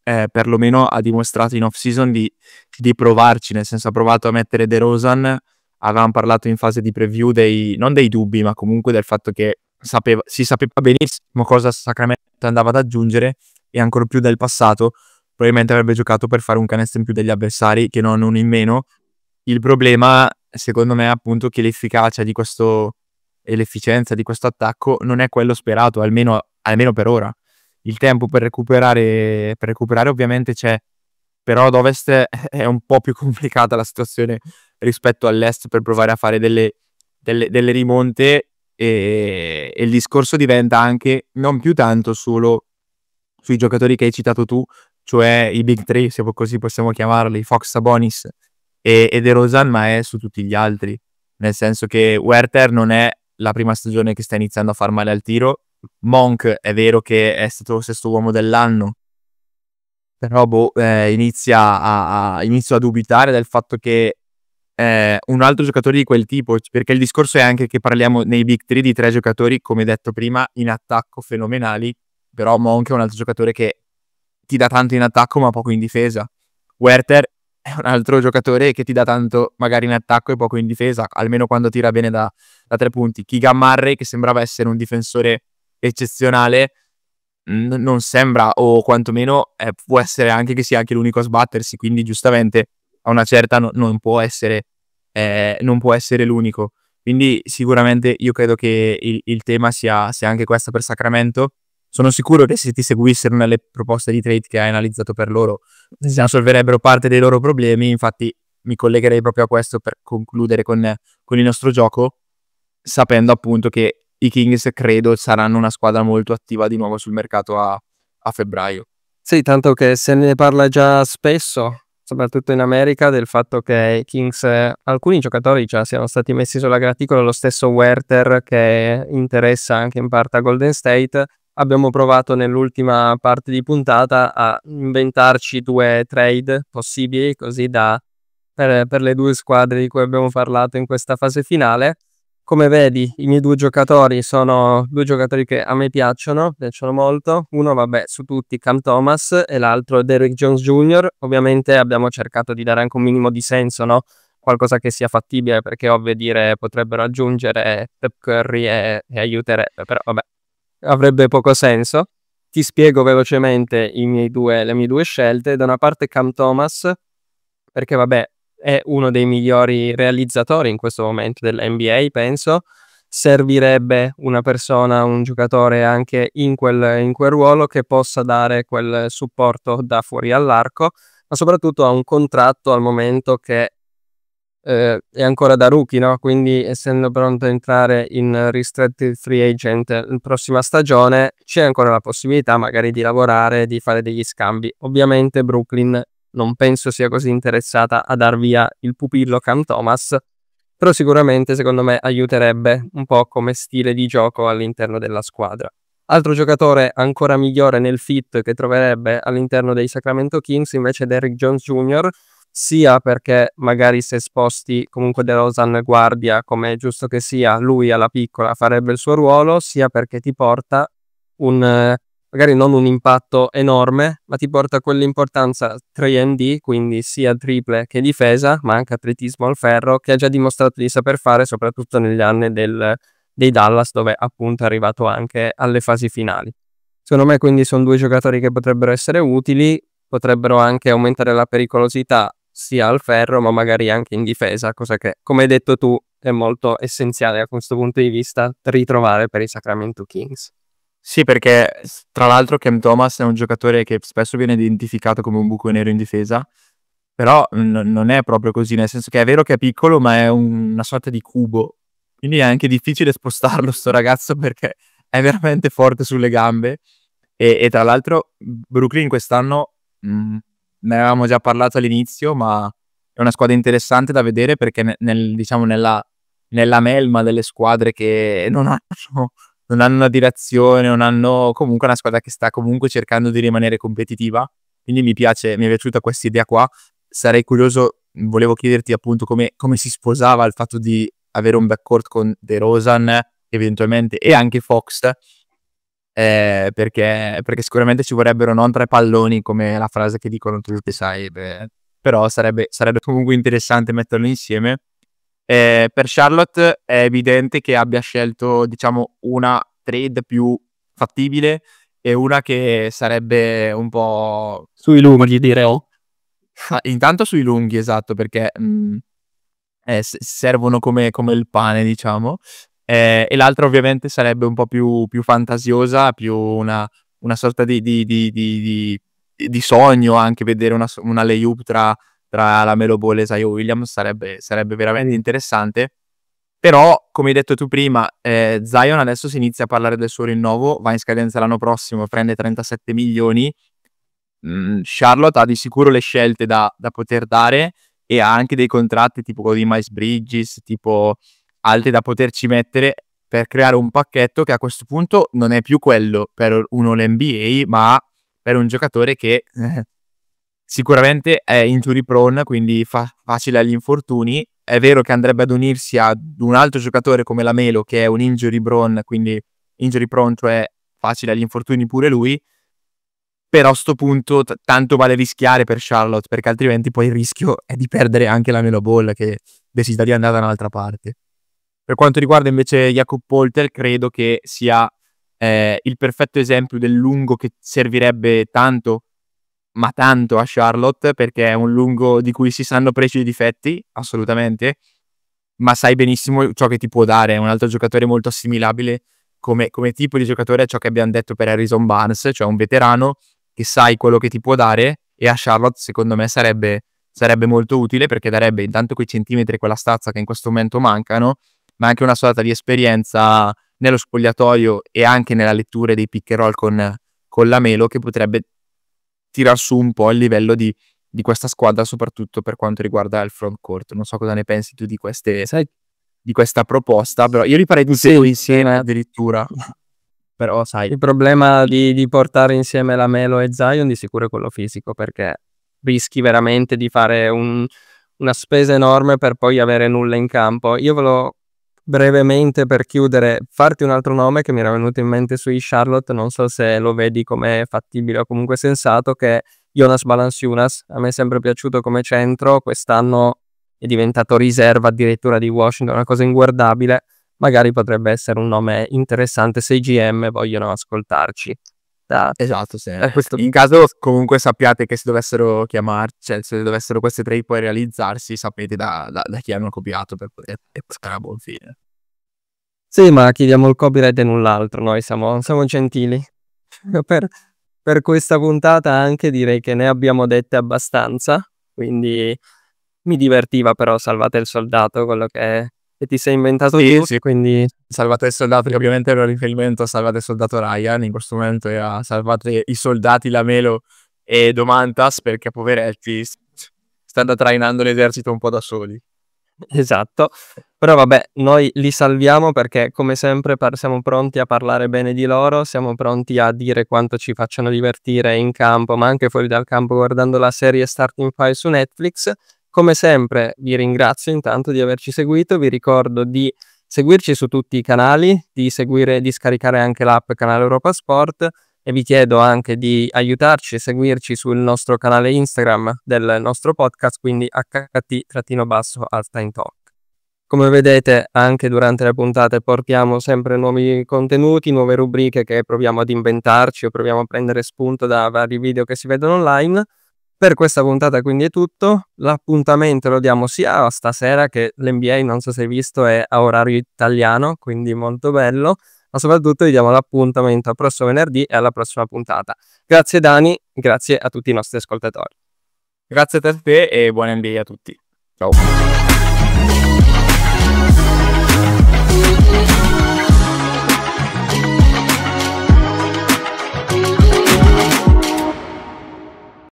Speaker 2: eh, perlomeno ha dimostrato in off-season di, di, provarci, nel senso ha provato a mettere De Rosan, avevamo parlato in fase di preview dei, non dei dubbi, ma comunque del fatto che sapeva, si sapeva benissimo cosa Sacramento andava ad aggiungere e ancora più del passato, probabilmente avrebbe giocato per fare un canestro in più degli avversari che non uno in meno. Il problema, secondo me, è appunto che l'efficacia di questo e l'efficienza di questo attacco non è quello sperato, almeno, almeno per ora. Il tempo per recuperare, per recuperare ovviamente c'è, però ad ovest è un po' più complicata la situazione rispetto all'est per provare a fare delle, delle, delle rimonte e, e, il discorso diventa anche non più tanto solo sui giocatori che hai citato tu, cioè i big three, se così possiamo chiamarli, Fox, Sabonis e, e De Rosan, ma è su tutti gli altri, nel senso che Werther non è la prima stagione che sta iniziando a far male al tiro. Monk è vero che è stato sesto uomo dell'anno, però boh, eh, inizia a, a, inizio a dubitare del fatto che eh, un altro giocatore di quel tipo, perché il discorso è anche che parliamo nei Big 3 di tre giocatori, come detto prima, in attacco fenomenali, però Monk è un altro giocatore che ti dà tanto in attacco ma poco in difesa. Werther è un altro giocatore che ti dà tanto magari in attacco e poco in difesa, almeno quando tira bene da, da tre punti. Keegan Murray, che sembrava essere un difensore eccezionale, n- non sembra, o quantomeno eh, può essere anche che sia anche l'unico a sbattersi, quindi giustamente a una certa no- non, può essere, eh, non, può essere, l'unico. Quindi sicuramente io credo che il, il tema sia, sia anche questo per Sacramento sono sicuro che se ti seguissero nelle proposte di trade che hai analizzato per loro, si diciamo, risolverebbero parte dei loro problemi. Infatti mi collegherei proprio a questo per concludere con, con il nostro gioco, sapendo appunto che i Kings credo saranno una squadra molto attiva di nuovo sul mercato a, a febbraio. Sì, tanto che
Speaker 1: se ne parla già spesso, soprattutto in America, del fatto che i Kings, alcuni giocatori già siano stati messi sulla graticola, lo stesso Werther che interessa anche in parte a Golden State, abbiamo provato nell'ultima parte di puntata a inventarci due trade possibili, così da per, per, le due squadre di cui abbiamo parlato in questa fase finale. Come vedi, i miei due giocatori sono due giocatori che a me piacciono, piacciono molto. Uno, vabbè, su tutti Cam Thomas e l'altro Derrick Jones Jr. Ovviamente abbiamo cercato di dare anche un minimo di senso, no? Qualcosa che sia fattibile, perché ovvio dire potrebbero aggiungere Pep Curry e, e aiuterebbe, però vabbè, avrebbe poco senso. Ti spiego velocemente due, le mie due scelte. Da una parte Cam Thomas, perché vabbè, è uno dei migliori realizzatori in questo momento dell'NBA, penso. Servirebbe una persona, un giocatore anche in quel, in quel ruolo che possa dare quel supporto da fuori all'arco, ma soprattutto ha un contratto al momento che eh, è ancora da rookie, no? quindi essendo pronto ad entrare in restricted free agent la eh, prossima stagione, c'è ancora la possibilità magari di lavorare, di fare degli scambi. Ovviamente Brooklyn non penso sia così interessata a dar via il pupillo Cam Thomas, però sicuramente secondo me aiuterebbe un po' come stile di gioco all'interno della squadra. Altro giocatore ancora migliore nel fit che troverebbe all'interno dei Sacramento Kings invece è Derrick Jones Jr., sia perché magari se sposti comunque De Rosan guardia, come è giusto che sia, lui alla piccola farebbe il suo ruolo, sia perché ti porta un, magari non un impatto enorme, ma ti porta quell'importanza 3D, quindi sia triple che difesa, ma anche atletismo al ferro, che ha già dimostrato di saper fare, soprattutto negli anni del, dei Dallas, dove appunto è arrivato anche alle fasi finali. Secondo me quindi sono due giocatori che potrebbero essere utili, potrebbero anche aumentare la pericolosità sia al ferro ma magari anche in difesa, cosa che come hai detto tu è molto essenziale a questo punto di vista ritrovare per i Sacramento
Speaker 2: Kings. Sì, perché tra l'altro Cam Thomas è un giocatore che spesso viene identificato come un buco nero in difesa, però n- non è proprio così, nel senso che è vero che è piccolo, ma è un- una sorta di cubo, quindi è anche difficile spostarlo sto ragazzo perché è veramente forte sulle gambe e, e tra l'altro Brooklyn quest'anno mh, ne avevamo già parlato all'inizio, ma è una squadra interessante da vedere perché nel, diciamo nella, nella, melma delle squadre che non hanno, non hanno una direzione, non hanno comunque una squadra che sta comunque cercando di rimanere competitiva. Quindi mi piace, mi è piaciuta questa idea qua. Sarei curioso, volevo chiederti appunto come, come si sposava il fatto di avere un backcourt con De Rosan eventualmente e anche Fox eh, perché, perché, sicuramente ci vorrebbero non tre palloni come la frase che dicono tutti, sai, beh, però sarebbe, sarebbe, comunque interessante metterlo insieme. Eh, per Charlotte è evidente che abbia scelto diciamo una trade più fattibile e una che sarebbe un po'... Sui lunghi direi. Oh. Intanto sui lunghi, esatto, perché mh, mm, eh, servono come, come il pane, diciamo eh, e l'altra ovviamente sarebbe un po' più, più fantasiosa, più una, una sorta di, di, di, di, sogno anche vedere una, una layup tra, tra la Melo Ball e Zio Williams sarebbe, sarebbe, veramente interessante. Però, come hai detto tu prima, eh, Zion adesso si inizia a parlare del suo rinnovo, va in scadenza l'anno prossimo, prende 37 milioni. Mm, Charlotte ha di sicuro le scelte da, da poter dare e ha anche dei contratti tipo quello di Miles Bridges, tipo altri da poterci mettere per creare un pacchetto che a questo punto non è più quello per un All-NBA, ma per un giocatore che eh, sicuramente è injury prone, quindi fa facile agli infortuni. È vero che andrebbe ad unirsi ad un altro giocatore come la Melo, che è un injury prone, quindi injury prone, cioè facile agli infortuni pure lui. Però a sto punto t- tanto vale rischiare per Charlotte, perché altrimenti poi il rischio è di perdere anche la Melo Ball che decida di andare da un'altra parte. Per quanto riguarda invece Jacob Polter, credo che sia eh, il perfetto esempio del lungo che servirebbe tanto, ma tanto a Charlotte, perché è un lungo di cui si sanno precisi difetti, assolutamente, ma sai benissimo ciò che ti può dare. È un altro giocatore molto assimilabile come, come tipo di giocatore a ciò che abbiamo detto per Harrison Barnes, cioè un veterano che sai quello che ti può dare e a Charlotte secondo me sarebbe, sarebbe molto utile perché darebbe intanto quei centimetri e quella stazza che in questo momento mancano ma anche una sorta di esperienza nello spogliatoio e anche nella lettura dei pick and roll con, con la Melo che potrebbe tirar su un po' il livello di, di, questa squadra, soprattutto per quanto riguarda il front court. Non so cosa ne pensi tu di, queste, Sai, di questa proposta, però io li farei tutti sì, insieme addirittura.
Speaker 1: Però sai, il problema di, di portare insieme la Melo e Zion di sicuro è quello fisico, perché rischi veramente di fare un, una spesa enorme per poi avere nulla in campo. Io ve l'ho brevemente per chiudere, farti un altro nome che mi era venuto in mente su Charlotte, non so se lo vedi come fattibile o comunque sensato, che è Jonas Balanciunas. A me è sempre piaciuto come centro, quest'anno è diventato riserva addirittura di Washington, una cosa inguardabile. Magari potrebbe essere un nome interessante se i
Speaker 2: GM vogliono ascoltarci realtà. Esatto, sì. Eh, questo... In caso comunque sappiate che se dovessero chiamarci, cioè se dovessero queste tre poi realizzarsi, sapete da, da, da chi hanno copiato per poter portare a buon fine.
Speaker 1: Sì, ma chiediamo il copyright e null'altro, noi siamo, siamo gentili. per, per questa puntata anche direi che ne abbiamo dette abbastanza, quindi mi divertiva però Salvate il soldato,
Speaker 2: quello che che ti sei inventato sì, tu. Sì. Quindi... Salvate i soldati, ovviamente era un riferimento a Salvate il soldato Ryan, in questo momento era Salvate i soldati Lamelo e Domantas perché poveretti stanno trainando l'esercito un po' da soli.
Speaker 1: Esatto, però vabbè, noi li salviamo perché come sempre par- siamo pronti a parlare bene di loro, siamo pronti a dire quanto ci facciano divertire in campo, ma anche fuori dal campo guardando la serie Starting File su Netflix come sempre vi ringrazio intanto di averci seguito, vi ricordo di seguirci su tutti i canali, di seguire di scaricare anche l'app Canale Europa Sport e vi chiedo anche di aiutarci e seguirci sul nostro canale Instagram del nostro podcast, quindi ht-alta in talk. Come vedete anche durante le puntate portiamo sempre nuovi contenuti, nuove rubriche che proviamo ad inventarci o proviamo a prendere spunto da vari video che si vedono online per questa puntata quindi è tutto, l'appuntamento lo diamo sia a stasera che l'NBA, non so se hai visto, è a orario italiano, quindi molto bello, ma soprattutto vi diamo l'appuntamento al prossimo venerdì e alla prossima puntata. Grazie Dani, grazie a tutti i nostri
Speaker 2: ascoltatori. Grazie a te e buon NBA a tutti. Ciao.